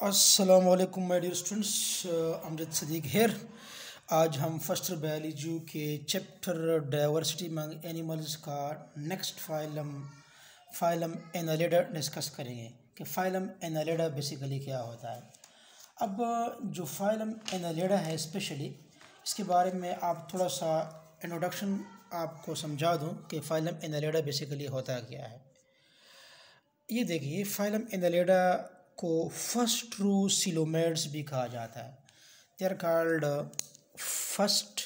वालेकुम my dear students Amrit Sadiq here आज हम फर्स्ट बायोलॉजी के चैप्टर डाइवर्सिटी मंग एनिमल्स का next phylum phylum Annelida discuss करेंगे कि फाइलम एनालिडा बेसिकली क्या होता है अब uh, जो फाइलम एनालिडा है स्पेशली इसके बारे में आप थोड़ा सा इंट्रोडक्शन आपको समझा दूँ कि फाइलम एनालिडा बेसिकली होता क्या है ये देखिए फाइलम एनालिडा को फर्स्ट ट्रू सिलोमेट्स भी कहा जाता है they are called first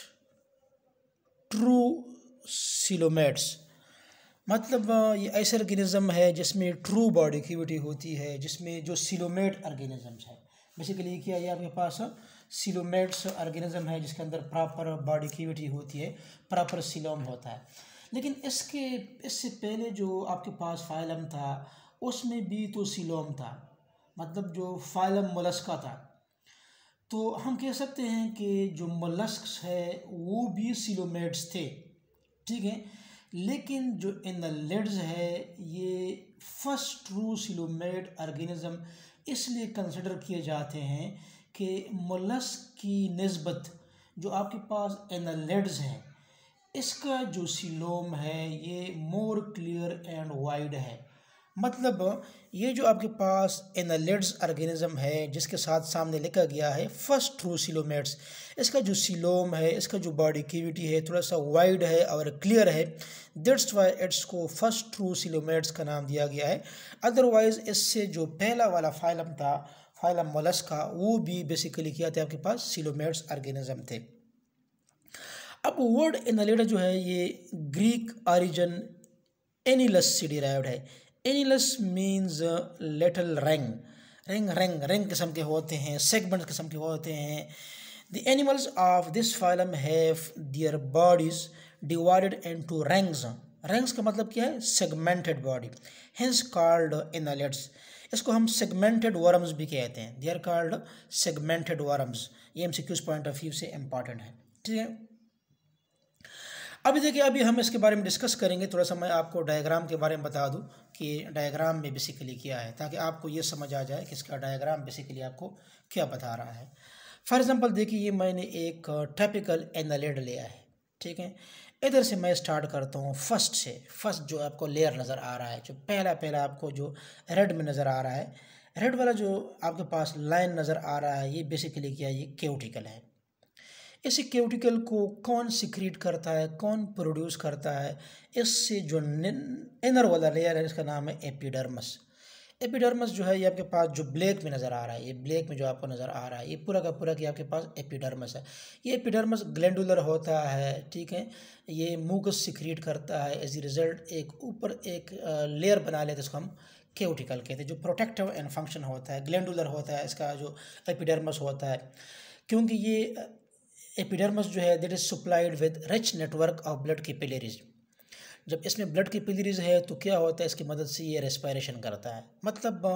true coelomates मतलब uh, ये ऐसे ऑर्गेनिज्म है जिसमें ट्रू बॉडी एक्टिविटी होती है जिसमें जो सिलोमेट ऑर्गेनिज़म्स है बेसिकली क्या है आपके पास सिलोमेट्स ऑर्गेनिज़म है जिसके अंदर प्रॉपर बॉडी एक्टिविटी होती है प्रॉपर सिलोम होता है लेकिन इसके इससे पहले जो आपके पास फाइलम था उसमें भी तो सिलोम था मतलब जो फाइलम मोलस्का था तो हम कह सकते हैं कि जो मोलस्क है वो भी सिलोमेट्स थे ठीक है लेकिन जो लेड्स है ये फर्स्ट ट्रू सिलोमेट आर्गेनिज़म इसलिए कंसिडर किए जाते हैं कि मोलस्क की नस्बत जो आपके पास एनालेड्स हैं इसका जो सिलोम है ये मोर क्लियर एंड वाइड है मतलब ये जो आपके पास एनालिड्स ऑर्गेनिज्म है जिसके साथ सामने लिखा गया है फर्स्ट थ्रू सिलोमेट्स इसका जो सिलोम है इसका जो बॉडी क्यूविटी है थोड़ा सा वाइड है और क्लियर है दिट्स वाई इट्स को फर्स्ट थ्रू सिलोमेट्स का नाम दिया गया है अदरवाइज़ इससे जो पहला वाला फाइलम था फाइलम मोलस का वो भी बेसिकली किया था आपके पास सिलोमेट्स ऑर्गेनिज्म थे अब वर्ड एनालिडा जो है ये ग्रीक ऑरिजन एनिलस से डिराइव है एनिलस मीन्स लिटल रेंग रेंग रेंग रेंग किस्म के होते हैं सेगमेंट किस्म के होते हैं the animals of this phylum have their bodies divided into rings rings का मतलब क्या है segmented body hence called annelids इसको हम सेगमेंटेड वर्म्स भी कहते हैं they are called segmented worms ये एम पॉइंट ऑफ व्यू से इम्पॉर्टेंट है ठीक है अभी देखिए अभी हम इसके बारे में डिस्कस करेंगे थोड़ा सा मैं आपको डायग्राम के बारे में बता दूं कि डायग्राम में बेसिकली क्या है ताकि आपको ये समझ आ जाए कि इसका डायग्राम बेसिकली आपको क्या बता रहा है फॉर एग्ज़ाम्पल देखिए ये मैंने एक टेपिकल एनालेड लिया है ठीक है इधर से मैं स्टार्ट करता हूँ फर्स्ट से फर्स्ट जो आपको लेयर नज़र आ रहा है जो पहला पहला आपको जो रेड में नज़र आ रहा है रेड वाला जो आपके पास लाइन नज़र आ रहा है ये बेसिकली क्या है ये क्यूटिकल है ऐसे क्यूटिकल को कौन सिक्रीट करता है कौन प्रोड्यूस करता है इससे जो इनर वाला लेयर है इसका नाम है एपिडर्मस एपिडर्मस जो है ये आपके पास जो ब्लैक में नज़र आ रहा है ये ब्लैक में जो आपको नज़र आ रहा है ये पूरा का पूरा कि आपके पास एपिडर्मस है ये एपिडर्मस ग्लैंडुलर होता है ठीक है ये मूकस सिक्रीट करता है एज ए रिज़ल्ट एक ऊपर एक लेयर बना लेते इसको हम केवटिकल कहते हैं जो प्रोटेक्टिव एंड फंक्शन होता है ग्लैंडुलर होता है इसका जो एपिडर्मस होता है क्योंकि ये एपिडर्मस जो है that is supplied with rich network of blood capillaries जब इसमें ब्लड की पिलरीज है तो क्या होता है इसकी मदद से ये रेस्पायरेशन करता है मतलब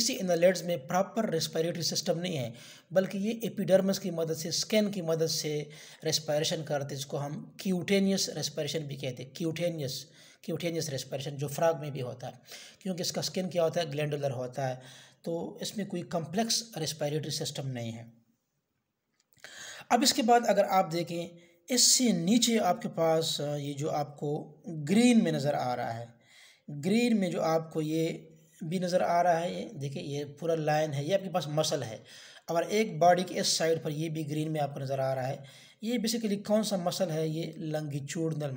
इसी इनलेट्स में प्रॉपर रेस्पायरेटरी सिस्टम नहीं है बल्कि ये एपिडर्मस की मदद से स्कैन की मदद से रेस्पायरेशन करते हैं जिसको हम क्यूटेनियस रेस्पायरेशन भी कहते हैं क्यूटेनियस क्यूटेनियस रेस्पायरेशन जो फ्राग में भी होता है क्योंकि इसका स्किन क्या होता है ग्लैंडुलर होता है तो इसमें कोई कम्प्लेक्स रेस्पायरेटरी सिस्टम नहीं है अब इसके बाद अगर आप देखें इससे नीचे आपके पास ये जो आपको ग्रीन में नज़र आ रहा है ग्रीन में जो आपको ये भी नज़र आ रहा है ये देखिए ये पूरा लाइन है ये आपके पास मसल है और एक बॉडी के इस साइड पर ये भी ग्रीन में आपको नज़र आ रहा है ये बेसिकली कौन सा मसल है ये लंगी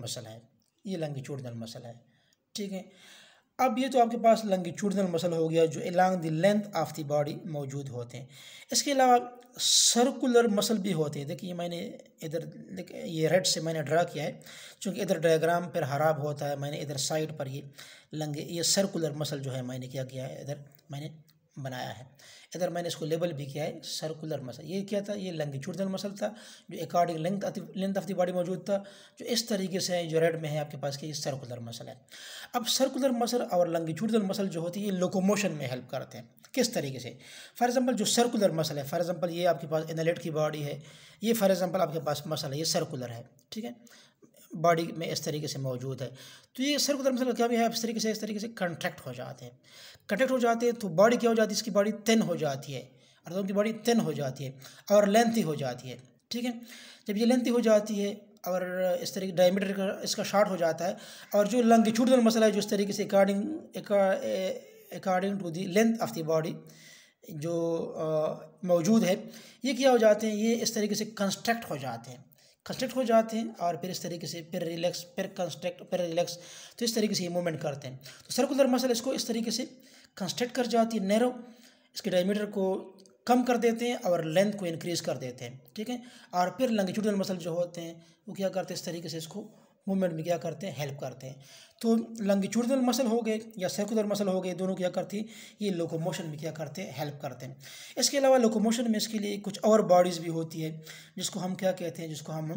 मसल है ये लंगी मसल है ठीक है अब ये तो आपके पास लंगिट्यूडनल मसल हो गया जो along the length of the body मौजूद होते हैं इसके अलावा सर्कुलर मसल भी होते हैं देखिए मैंने इधर ये रेड से मैंने ड्रा किया है क्योंकि इधर डायग्राम पर हराब होता है मैंने इधर साइड पर ये लंगे ये सर्कुलर मसल जो है मैंने क्या किया है इधर मैंने बनाया है इधर मैंने इसको लेबल भी किया है सर्कुलर मसल ये क्या था ये लेंगिट्यूडनल मसल था जो according length length of the body मौजूद था जो इस तरीके से जो रेड में है आपके पास कि ये सर्कुलर मसल है अब सर्कुलर मसल और लेंगिट्यूडनल मसल जो होती है ये लोकोमोशन में हेल्प करते हैं किस तरीके से फॉर एग्जाम्पल जो सर्कुलर मसल है फॉर एग्जाम्पल ये आपके पास इनलेट की बॉडी है ये फॉर एग्जाम्पल आपके पास मसल है ये सर्कुलर है ठीक है बॉडी में इस तरीके से मौजूद है तो ये सर को मसल क्या भी है इस तरीके से इस तरीके से कंट्रैक्ट हो जाते हैं कंट्रैक्ट हो जाते हैं तो बॉडी क्या हो जाती है इसकी बॉडी तिन हो जाती है अर्दों की बॉडी तिन हो जाती है और लेंथी हो जाती है ठीक है जब ये लेंथी हो जाती है और इस तरीके डायमीटर का इसका शॉर्ट हो जाता है और जो लंगिट्यूडनल मसल है जो इस तरीके से according according to the length of the body जो मौजूद है ये क्या हो जाते हैं ये इस तरीके से कंस्ट्रक्ट हो जाते हैं कंस्ट्रक्ट हो जाते हैं और फिर इस तरीके से फिर रिलैक्स फिर कंस्ट्रक्ट फिर रिलैक्स तो इस तरीके से ये मूवमेंट करते हैं तो सर्कुलर मसल इसको इस तरीके से कंस्ट्रक्ट कर जाती है नैरो इसके डायमीटर को कम कर देते हैं और लेंथ को इंक्रीज़ कर देते हैं ठीक है और फिर लंगिट्यूडनल मसल जो होते हैं वो क्या करते हैं इस तरीके से इसको मूवमेंट में क्या करते हैं हेल्प करते हैं तो लंगिचूडनल मसल हो गए या सर्कुलर मसल हो गए दोनों क्या करती है ये लोकोमोशन में क्या करते हैं हेल्प करते हैं इसके अलावा लोकोमोशन में इसके लिए कुछ और बॉडीज़ भी होती है जिसको हम क्या कहते हैं जिसको हम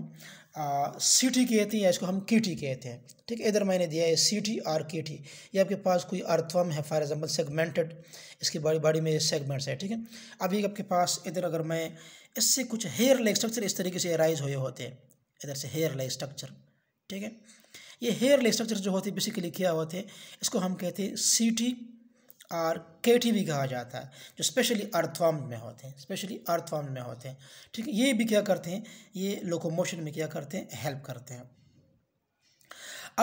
सीटी कहते हैं या इसको हम कीटी कहते हैं ठीक है इधर मैंने दिया है सीटी और कीटी ये आपके पास कोई अर्थवम है फॉर एग्जाम्पल सेगमेंटेड इसकी बॉडी बॉडी में सेगमेंट्स है ठीक है अभी आपके पास इधर अगर मैं इससे कुछ हेयर लाइक स्ट्रक्चर इस तरीके से अराइज हुए होते हैं इधर से हेयर लाइक स्ट्रक्चर ठीक है ये हेयर लेस स्ट्रक्चर जो होते हैं बेसिकली क्या होते हैं इसको हम कहते हैं सी टी और के टी भी कहा जाता है जो स्पेशली अर्थवाम में होते हैं स्पेशली अर्थवाम में होते हैं ठीक है ये भी क्या करते हैं ये लोकोमोशन में क्या करते हैं हेल्प करते हैं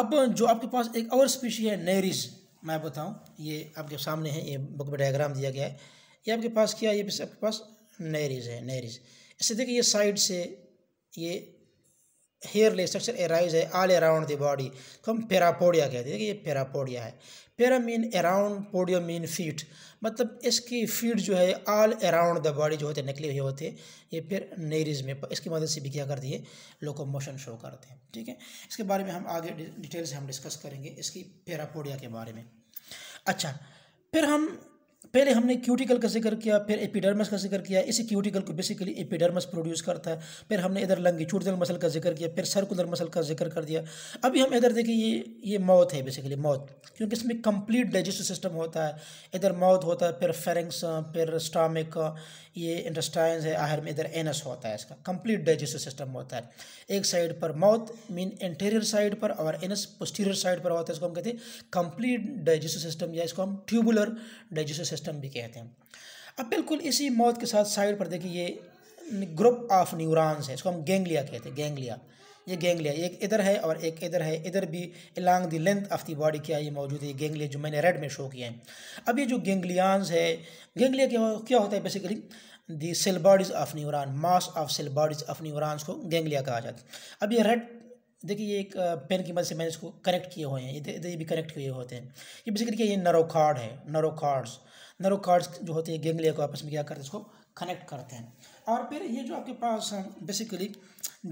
अब जो आपके पास एक और स्पीशी है नेरिज मैं बताऊँ ये आपके सामने है ये बुक में डायग्राम दिया गया है ये आपके पास क्या है ये आपके पास नेरिज है नेरिज इससे देखिए ये साइड से ये हेयर ले स्ट्रक्चर एराइज है ऑल अराउंड द बॉडी तो हम पेरापोडिया कहते हैं ये पेरापोडिया है para mean around podio mean feet मतलब इसकी फीट जो है ऑल अराउंड द बॉडी जो होते निकले हुए होते ये फिर नेरीज में इसकी मदद से भी क्या करती है लोको मोशन शो करते हैं ठीक है इसके बारे में हम आगे डिटेल से हम डिस्कस करेंगे इसकी पेरापोडिया के बारे में अच्छा फिर हम पहले हमने क्यूटिकल का जिक्र किया फिर एपिडर्मस का जिक्र किया इसी क्यूटिकल को बेसिकली एपिडर्मस प्रोड्यूस करता है फिर हमने इधर लंगी चूटदल मसल का जिक्र किया फिर सर्कुलर मसल का जिक्र कर दिया अभी हम इधर देखिए ये ये मौत है बेसिकली मौत क्योंकि इसमें कंप्लीट डाइजेस्टिव सिस्टम होता है इधर मौत होता है फिर फेरेंस फिर स्टामिक ये इंटेस्टाइन है आहिर में इधर एनस होता है इसका कंप्लीट डाइजेस्टिव सिस्टम होता है एक साइड पर मौत मीन इंटीरियर साइड पर और एनस पोस्टीरियर साइड पर होता है इसको हम कहते हैं कंप्लीट डाइजेस्टिव सिस्टम या इसको हम ट्यूबुलर डाइजेस्टिव सिस्टम भी कहते हैं अब बिल्कुल इसी मौत के साथ साइड पर देखिए ये ग्रुप ऑफ न्यूरॉन्स है इसको हम गेंगलिया कहते हैं गेंगलिया ये गेंगलिया एक इधर है और एक इधर है इधर भी along the length of the body क्या ये मौजूद है गेंगलिया जो मैंने रेड में शो किया है अब ये जो गेंगलियांस है गेंगलिया क्या क्या होता है basically the cell bodies of neuron mass of cell bodies of neurons को गेंगलिया कहा जाता है अब ये रेड देखिए ये एक पेन की मदद से मैंने इसको कनेक्ट किए हुए हैं ये भी कनेक्ट किए होते हैं ये बेसिकली क्या ये नरोखाड है नरोखाड्स नरो कार्ड्स जो होते हैं गेंगलिया को आपस में क्या करते हैं इसको कनेक्ट करते हैं और फिर ये जो आपके पास बेसिकली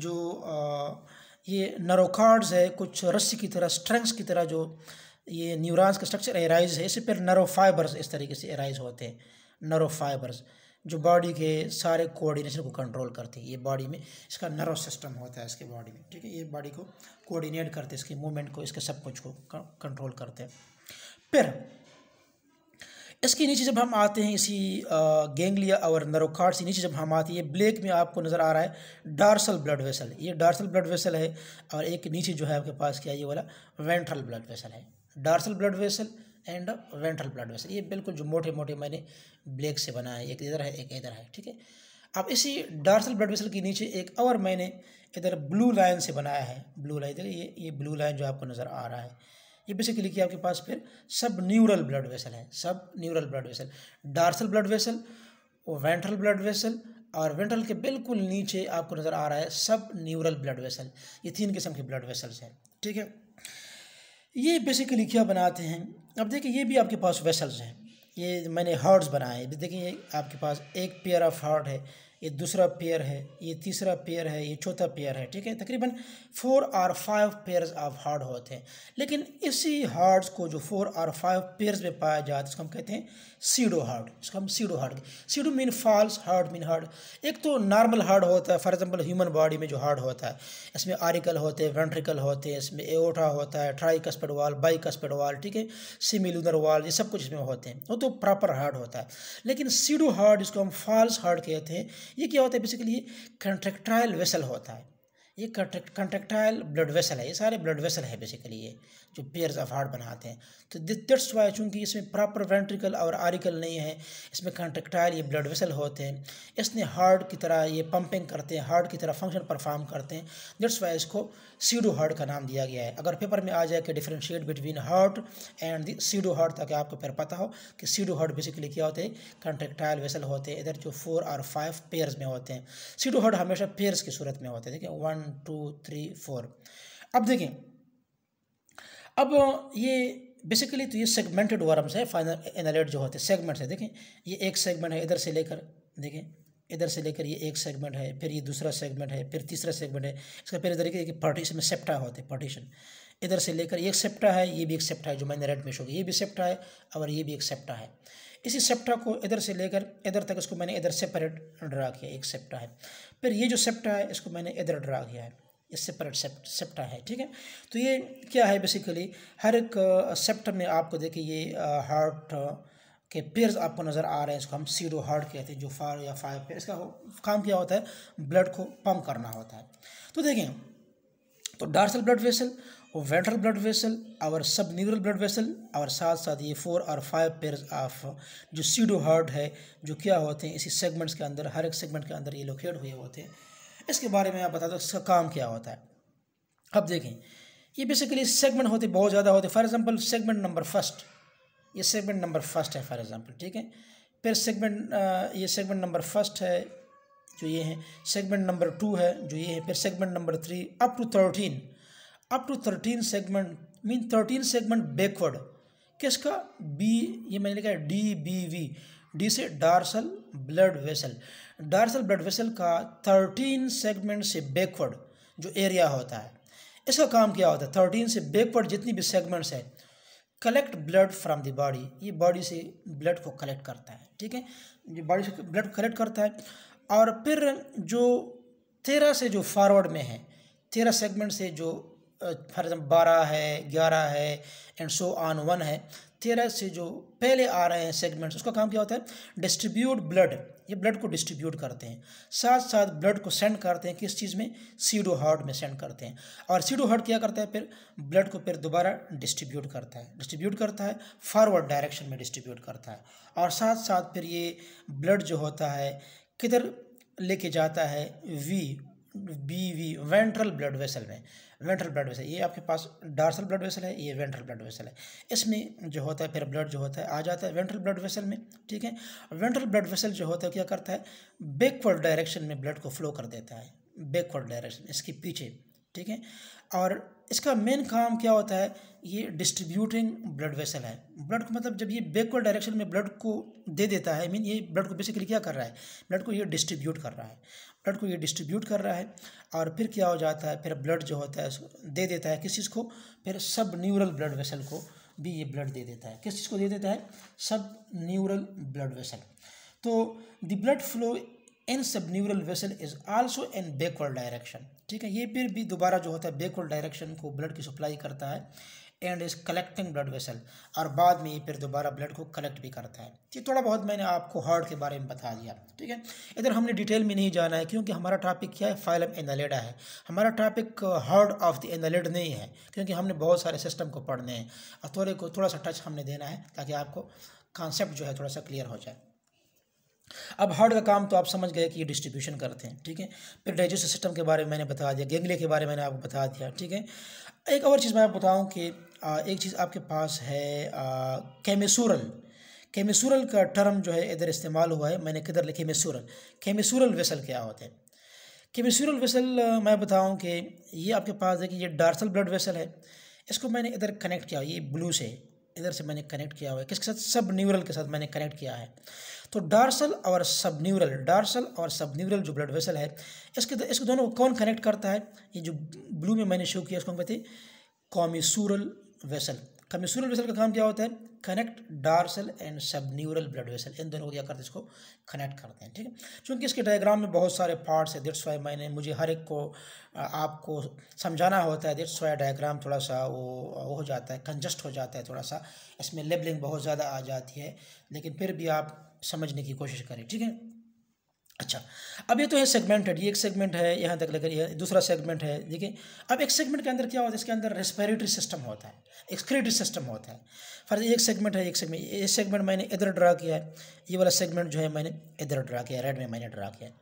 जो आ, ये कार्ड्स है कुछ रस्सी की तरह स्ट्रेंग्स की तरह जो ये न्यूरॉन्स का स्ट्रक्चर एराइज है इससे फिर नरो फाइबर्स इस तरीके से एराइज होते हैं नरो फाइबर्स जो बॉडी के सारे कोऑर्डिनेशन को कंट्रोल करते हैं ये बॉडी में इसका नर्व सिस्टम होता है इसके बॉडी में ठीक है ये बॉडी को कोऑर्डिनेट करते हैं इसके मूवमेंट को इसके सब कुछ को कंट्रोल करते हैं फिर इसके नीचे जब हम आते हैं इसी गेंगलिया और नरोखाट से नीचे जब हम आते हैं ये ब्लैक में आपको नज़र आ रहा है डार्सल ब्लड वेसल ये डार्सल ब्लड वेसल है और एक नीचे जो है आपके पास क्या ये वाला वेंट्रल ब्लड वेसल है dorsal blood vessel and ventral blood vessel ये बिल्कुल जो मोटे मोटे मैंने ब्लैक से बनाया है एक इधर है एक इधर है ठीक है अब इसी डार्सल ब्लड वेसल के नीचे एक और मैंने इधर ब्लू लाइन से बनाया है ब्लू लाइन देखिए ये ये ब्लू लाइन जो आपको नज़र आ रहा है ये बेसिकली कि आपके पास फिर सब न्यूरल ब्लड वेसल हैं subneural blood vessel dorsal blood vessel ventral blood vessel और वेंट्रल के बिल्कुल नीचे आपको नज़र आ रहा है सब न्यूरल ब्लड वेसल ये तीन किस्म के ब्लड वेसल्स हैं ठीक है ये बेसिकली क्या बनाते हैं अब देखिए ये भी आपके पास वेसल्स हैं ये मैंने हार्ट्स बनाए हैं देखिए आपके पास एक पेयर ऑफ हार्ट है ये दूसरा पेयर है ये तीसरा पेयर है ये चौथा पेयर है ठीक है तकरीबन फोर और फाइव पेयर्स ऑफ हार्ड होते हैं लेकिन इसी हार्ड्स को जो फोर और फाइव पेयर्स में पाया जाता है इसको हम कहते हैं सीडो हार्ड इसको हम pseudo heart pseudo mean false heart mean heart एक तो नॉर्मल हार्ड होता है फॉर एग्जाम्पल ह्यूमन बॉडी में जो हार्ड होता है इसमें आरिकल होते हैं वेंट्रिकल होते हैं इसमें एओटा होता है ट्राई कस्पेड वाल बाई कस्पेड वाल ठीक है लूनर वाल ये सब कुछ इसमें होते हैं वो तो प्रॉपर हार्ड होता है लेकिन सीडो हार्ड इसको हम फॉल्स हार्ड कहते हैं ये क्या होता है बेसिकली कंट्रेक्ट्रायल वेसल होता है ये कंट्रेक्टाइल ब्लड वेसल है ये सारे ब्लड वेसल है बेसिकली ये जो पेयर्स ऑफ हार्ट बनाते हैं तो दिट्स वाई चूँकि इसमें प्रॉपर वेंट्रिकल और आरिकल नहीं है इसमें कंट्रेक्टाइल ये ब्लड वेसल होते हैं इसने हार्ट की तरह ये पंपिंग करते हैं हार्ट की तरह फंक्शन परफॉर्म करते हैं दिट्स वाई इसको सीडो हार्ट का नाम दिया गया है अगर पेपर में आ जाए कि differentiate between heart and the pseudo heart ताकि आपको फिर पता हो कि सीडो हार्ट बेसिकली क्या होते हैं कंट्रेक्टाइल वेसल होते हैं इधर जो फोर और फाइव पेयर्स में होते हैं सीडो हार्ट हमेशा पेयर्स की सूरत में होते हैं देखिए वन टू थ्री फोर अब देखें अब ये बेसिकली तो ये सेगमेंटेड वर्म्स है फाइनल एनालेट जो होते हैं सेगमेंट्स है देखें ये एक सेगमेंट है इधर से लेकर देखें इधर से लेकर ये एक सेगमेंट है फिर ये दूसरा सेगमेंट है फिर तीसरा सेगमेंट है इसका पहले तरीके देखिए पार्टीशन में सेप्टा होते हैं पार्टीशन इधर से लेकर ये एक सेप्टा है ये भी एक सेप्टा है जो मैंने रेड में शो किया ये भी सेप्टा है और ये भी एक सेप्टा है इसी सेप्टा को इधर से लेकर इधर तक इसको मैंने इधर सेपरेट ड्रा किया एक सेप्टा है फिर ये जो सेप्टा है इसको मैंने इधर ड्रा किया है ये सेपरेट सेप्टा है ठीक है तो ये क्या है बेसिकली हर एक सेप्टा में आपको देखिए ये हार्ट के पेयर्स आपको नज़र आ रहे हैं इसको हम सीरो हार्ट कहते हैं जो फार या फाइव पेयर इसका काम क्या होता है ब्लड को पम्प करना होता है तो देखें तो dorsal blood vessel ventral blood vessel और सब न्यूरल ब्लड वेसल और साथ साथ ये फोर और फाइव पेयर ऑफ जो सीडो हार्ट है जो क्या होते हैं इसी सेगमेंट्स के अंदर हर एक सेगमेंट के अंदर ये लोकेट हुए होते हैं इसके बारे में आप बता दो इसका काम क्या होता है अब देखें ये बेसिकली सेगमेंट होते बहुत ज़्यादा होते for example segment number first ये सेगमेंट नंबर फर्स्ट है फॉर एग्ज़ाम्पल ठीक है फिर सेगमेंट ये सेगमेंट नंबर फर्स्ट है जो ये है सेगमेंट नंबर टू है जो ये है फिर segment number three up to thirteen up to thirteen segment mean thirteen segment backward किसका बी ये मैंने लिखा है डी बी वी डी से dorsal blood vessel dorsal blood vessel का थर्टीन सेगमेंट से बैकवर्ड जो एरिया होता है इसका काम क्या होता है थर्टीन से बैकवर्ड जितनी भी सेगमेंट्स है collect blood from the body ये बॉडी से ब्लड को कलेक्ट करता है ठीक है ये बॉडी से ब्लड को कलेक्ट करता है और फिर जो तेरह से जो फॉरवर्ड में है तेरह सेगमेंट से जो फॉर एग्ज़ाम्पल बारह है ग्यारह है एंड सो ऑन वन है तेरह से जो पहले आ रहे हैं सेगमेंट्स उसका काम क्या होता है डिस्ट्रीब्यूट ब्लड ये ब्लड को डिस्ट्रीब्यूट करते हैं साथ साथ ब्लड को सेंड करते हैं किस चीज़ में सीडो हार्ट में सेंड करते हैं और सीडो हार्ट क्या करता है फिर ब्लड को फिर दोबारा डिस्ट्रीब्यूट करता है डिस्ट्रीब्यूट करता है फॉरवर्ड डायरेक्शन में डिस्ट्रीब्यूट करता है और साथ साथ फिर ये ब्लड जो होता है किधर लेके जाता है V B V ventral blood vessel में वेंट्रल ब्लड वेसल ये आपके पास डार्सल ब्लड वेसल है ये वेंट्रल ब्लड वेसल है इसमें जो होता है फिर ब्लड जो होता है आ जाता है वेंट्रल ब्लड वेसल में ठीक है वेंट्रल ब्लड वेसल जो होता है क्या करता है बैकवर्ड डायरेक्शन में ब्लड को फ्लो कर देता है बैकवर्ड डायरेक्शन इसके पीछे ठीक है और इसका मेन काम क्या होता है ये डिस्ट्रीब्यूटिंग ब्लड वेसल है ब्लड को मतलब जब ये बैकवर्ड डायरेक्शन में ब्लड को दे देता है मीन ये ब्लड को बेसिकली क्या कर रहा है ब्लड को ये डिस्ट्रीब्यूट कर रहा है ब्लड को ये डिस्ट्रीब्यूट कर रहा है और फिर क्या हो जाता है फिर ब्लड जो होता है दे देता है किस चीज़ को फिर सब न्यूरल ब्लड वेसल को भी ये ब्लड दे देता है किस चीज़ को दे देता है सब न्यूरल ब्लड वेसल तो the blood flow in subneural vessel is also in backward direction ठीक है ये फिर भी दोबारा जो होता है बैकवर्ड डायरेक्शन को ब्लड की सप्लाई करता है and is collecting blood vessel और बाद में ये फिर दोबारा ब्लड को कलेक्ट भी करता है ये थोड़ा बहुत मैंने आपको हार्ट के बारे में बता दिया ठीक है इधर हमने डिटेल में नहीं जाना है क्योंकि हमारा टॉपिक क्या है फाइलम एनालेडा है हमारा topic heart of the annelid नहीं है क्योंकि हमने बहुत सारे सिस्टम को पढ़ने हैं और थोड़े को थोड़ा सा टच हमने देना है ताकि आपको कॉन्सेप्ट जो है थोड़ा सा क्लियर हो जाए अब हार्ट का काम तो आप समझ गए कि ये डिस्ट्रीब्यूशन करते हैं ठीक है फिर डाइजेस्टिव सिस्टम के बारे में मैंने बता दिया गेंगले के बारे में मैंने आपको बता दिया ठीक है एक और चीज़ मैं आपको बताऊँ कि एक चीज़ आपके पास है केमेसोरल केमेसोरल का टर्म जो है इधर इस्तेमाल हुआ है मैंने किधर लिखे मेसूरल केमेसोरल वेसल क्या होते हैं केमेसोरल वेसल मैं बताऊँ कि ये आपके पास है कि ये डार्सल ब्लड वेसल है इसको मैंने इधर कनेक्ट किया ये ब्लू से इधर से मैंने कनेक्ट किया हुआ है किसके साथ सब न्यूरल के साथ मैंने कनेक्ट किया है तो डार्सल और सब न्यूरल डार्सल और सब न्यूरल जो ब्लड वेसल है इसके इसको दोनों को कौन कनेक्ट करता है ये जो ब्लू में मैंने शो किया उसको कहते हैं कॉमिसूरल वेसल कमिसुरल वेसल का काम क्या होता है connect dorsal and subneural blood vessel इन दोनों को क्या करते हैं इसको कनेक्ट करते हैं ठीक है चूँकि इसके डायग्राम में बहुत सारे पार्ट्स है दिट्स वाई मैंने मुझे हर एक को आपको समझाना होता है दिट्स वाई डायग्राम थोड़ा सा वो हो जाता है कंजस्ट हो जाता है थोड़ा सा इसमें लेबलिंग बहुत ज़्यादा आ जाती है लेकिन फिर भी आप समझने की कोशिश करें ठीक है अच्छा अब ये तो है सेगमेंटेड ये एक सेगमेंट है यहाँ तक लेकर यह दूसरा सेगमेंट है देखिए अब एक सेगमेंट के अंदर क्या होता है इसके अंदर रेस्पिरेटरी सिस्टम होता है एक्सक्रेटरी सिस्टम होता है फर्ज एक सेगमेंट है एक सेगमेंट ये सेगमेंट मैंने इधर ड्रा किया है ये वाला सेगमेंट जो है मैंने इधर ड्रा किया रेड में मैंने ड्रा किया है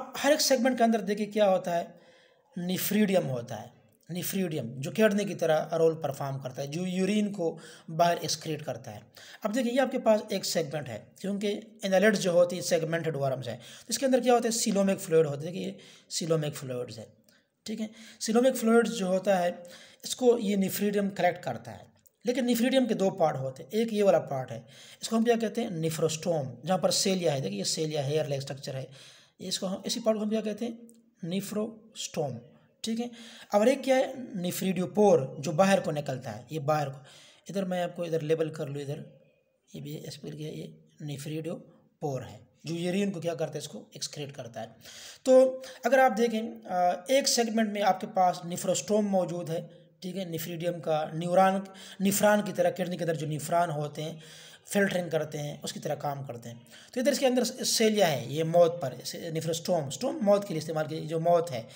अब हर एक सेगमेंट के अंदर देखिए क्या होता है निफ्रीडियम होता है निफ्रीडियम जो किडनी की तरह रोल परफॉर्म करता है जो यूरिन को बाहर एक्सक्रीट करता है अब देखिए ये आपके पास एक सेगमेंट है क्योंकि एनालिट्स जो होती है सेगमेंटेड वारम्स है तो इसके अंदर क्या होता है सिलोमिक फ्लूड होते हैं देखिए सिलोमिक फ्लूड्स है ठीक है सिलोमिक फ्लूड्स जो होता है इसको ये निफ्रीडियम कलेक्ट करता है लेकिन निफ्रीडियम के दो पार्ट होते हैं एक ये वाला पार्ट है इसको हम क्या कहते हैं निफ्रोस्टोम जहाँ पर सेलिया है देखिए ये सेलिया हेयर लेग स्ट्रक्चर है इसको हम इसी पार्ट को हम क्या कहते हैं निफ्रोस्टोम ठीक है और एक क्या है निफ्रीडियोपोर जो बाहर को निकलता है ये बाहर को इधर मैं आपको इधर लेबल कर लूँ इधर ये भी एक्सप्लेन किया ये निफ्रीडियोपोर है जो यूरियन को क्या करता है इसको एक्सक्रेट करता है तो अगर आप देखें एक सेगमेंट में आपके पास निफ्रोस्टोम मौजूद है ठीक है निफ्रीडियम का न्यूरान निफ्रान की तरह किडनी के अंदर जो निफ्रान होते हैं फिल्टरिंग करते हैं उसकी तरह काम करते हैं तो इधर इसके अंदर सेलिया है ये मौत पर निफ्रोस्टोम स्टोम मौत के लिए इस्तेमाल की जो मौत है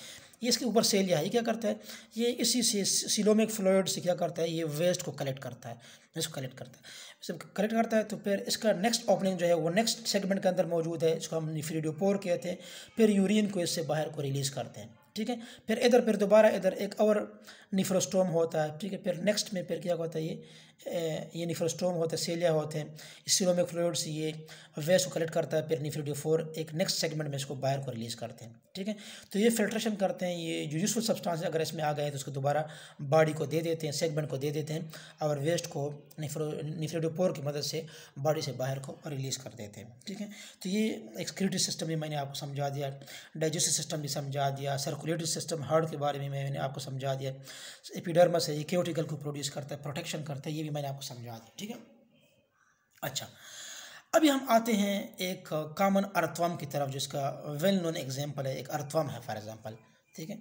ये इसके ऊपर सेल या ही क्या करता है ये इसी से सिलोमिक फ्लोइड से क्या करता है ये वेस्ट को कलेक्ट करता है इसको कलेक्ट करता है जब कलेक्ट करता है तो फिर इसका नेक्स्ट ओपनिंग जो है वो नेक्स्ट सेगमेंट के अंदर मौजूद है इसको हम निफ्रीडोपोर कहते हैं फिर यूरिन को इससे बाहर को रिलीज़ करते हैं ठीक है फिर इधर फिर दोबारा इधर एक और निफ्रोस्टोम होता है ठीक है फिर नेक्स्ट में फिर क्या होता है ये ये निफ्रोस्टोम होता है सेलिया होते हैं सीरोमिक फ्लूड्स ये वेस्ट को कलेक्ट करता है फिर फोर एक नेक्स्ट सेगमेंट में इसको बाहर को रिलीज़ करते हैं ठीक है तो ये फिल्ट्रेशन करते हैं ये जो यूजफुल सब्सटांस अगर इसमें आ गए तो उसको दोबारा बॉडी को दे देते हैं सेगमेंट को दे देते हैं और वेस्ट को निफ्रोडियो फोर की मदद से बॉडी से बाहर को रिलीज़ कर देते हैं ठीक है तो ये एक्सक्रिटिव सिस्टम भी मैंने आपको समझा दिया डाइजेस्टिव सिस्टम भी समझा दिया सर्कुलेटरी सिस्टम हार्ट के बारे में मैंने आपको समझा दिया एपिडर्मस है ये क्योटिकल को प्रोड्यूस करता है प्रोटेक्शन करता है ये भी मैंने आपको समझा दिया ठीक है अच्छा अभी हम आते हैं एक कॉमन अर्थवम की तरफ जिसका वेल नोन एग्जाम्पल है एक अर्थवम है फॉर एग्जाम्पल ठीक है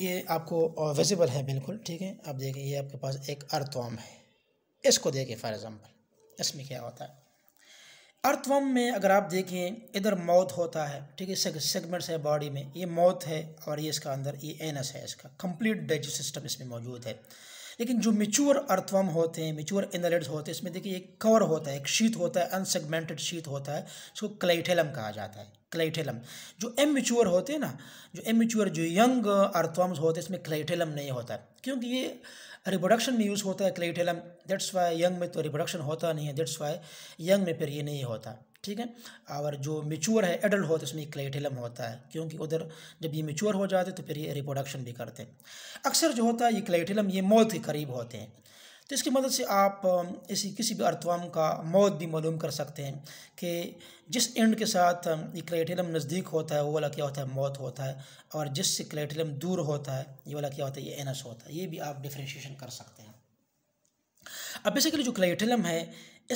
ये आपको विजिबल है बिल्कुल ठीक है आप देखें ये आपके पास एक अर्थवम है इसको देखें फॉर एग्ज़ाम्पल इसमें क्या होता है अर्थवम में अगर आप देखें इधर मौत होता है ठीक है सेग, सेगमेंट्स है बॉडी में ये मौत है और ये इसका अंदर ये एनस है इसका कंप्लीट डाइजेस्ट सिस्टम इसमें मौजूद है लेकिन जो मेच्योर अर्थवम होते हैं मेच्योर एनालिड्स होते हैं इसमें देखिए एक कवर होता है एक शीत होता है अनसेगमेंटेड शीत होता है इसको क्लाइटेलम कहा जाता है क्लाइटेलम जो एमेच्योर होते हैं ना जो एमेच्योर जो यंग अर्थवम्स होते हैं इसमें क्लाइटेलम नहीं होता क्योंकि ये रिप्रोडक्शन में यूज़ होता है क्लेटेलम दैट्स वाई यंग में तो रिप्रोडक्शन होता नहीं है दैट्स वाई यंग में फिर ये नहीं होता ठीक है और जो मेच्योर है एडल्ट होता है उसमें क्लेटेलम होता है क्योंकि उधर जब ये मेच्योर हो जाते तो फिर ये रिप्रोडक्शन भी करते हैं अक्सर जो होता है ये क्लेटेलम ये मौत के करीब होते हैं तो इसकी मदद से आप इसी किसी भी अर्थवाम का मौत भी मालूम कर सकते हैं कि जिस एंड के साथ ये क्लेटिलम नज़दीक होता है वो वाला क्या होता है मौत होता है और जिससे क्लेटिलम दूर होता है ये वाला क्या होता है ये एनस होता है ये भी आप डिफ्रेंशिएशन कर सकते हैं अब बेसिकली जो क्लेटिलम है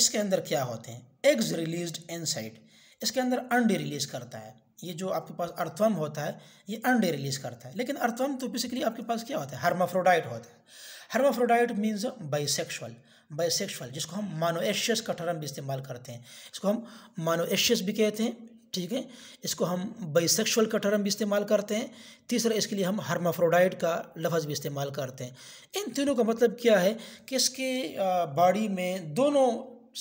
इसके अंदर क्या होते हैं एग्स रिलीज एनसाइड इसके अंदर अंडे रिलीज़ करता है ये जो आपके पास अर्थवम होता है ये अंडे रिलीज़ करता है लेकिन अर्थवम तो बेसिकली आपके पास क्या होता है हर्माफ्रोडाइट होता है हर्माफ्रोडाइट मीन्स बाइसेक्सुअल बाइसेक्सुअल जिसको हम मानोएशियस का टर्म भी इस्तेमाल करते हैं इसको हम मानोएशियस भी कहते हैं ठीक है इसको हम बाइसेक्सुअल का टर्म भी इस्तेमाल करते हैं तीसरा इसके लिए हम हर्माफ्रोडाइट का लफ्ज़ भी इस्तेमाल करते हैं इन तीनों का मतलब क्या है कि इसके बॉडी में दोनों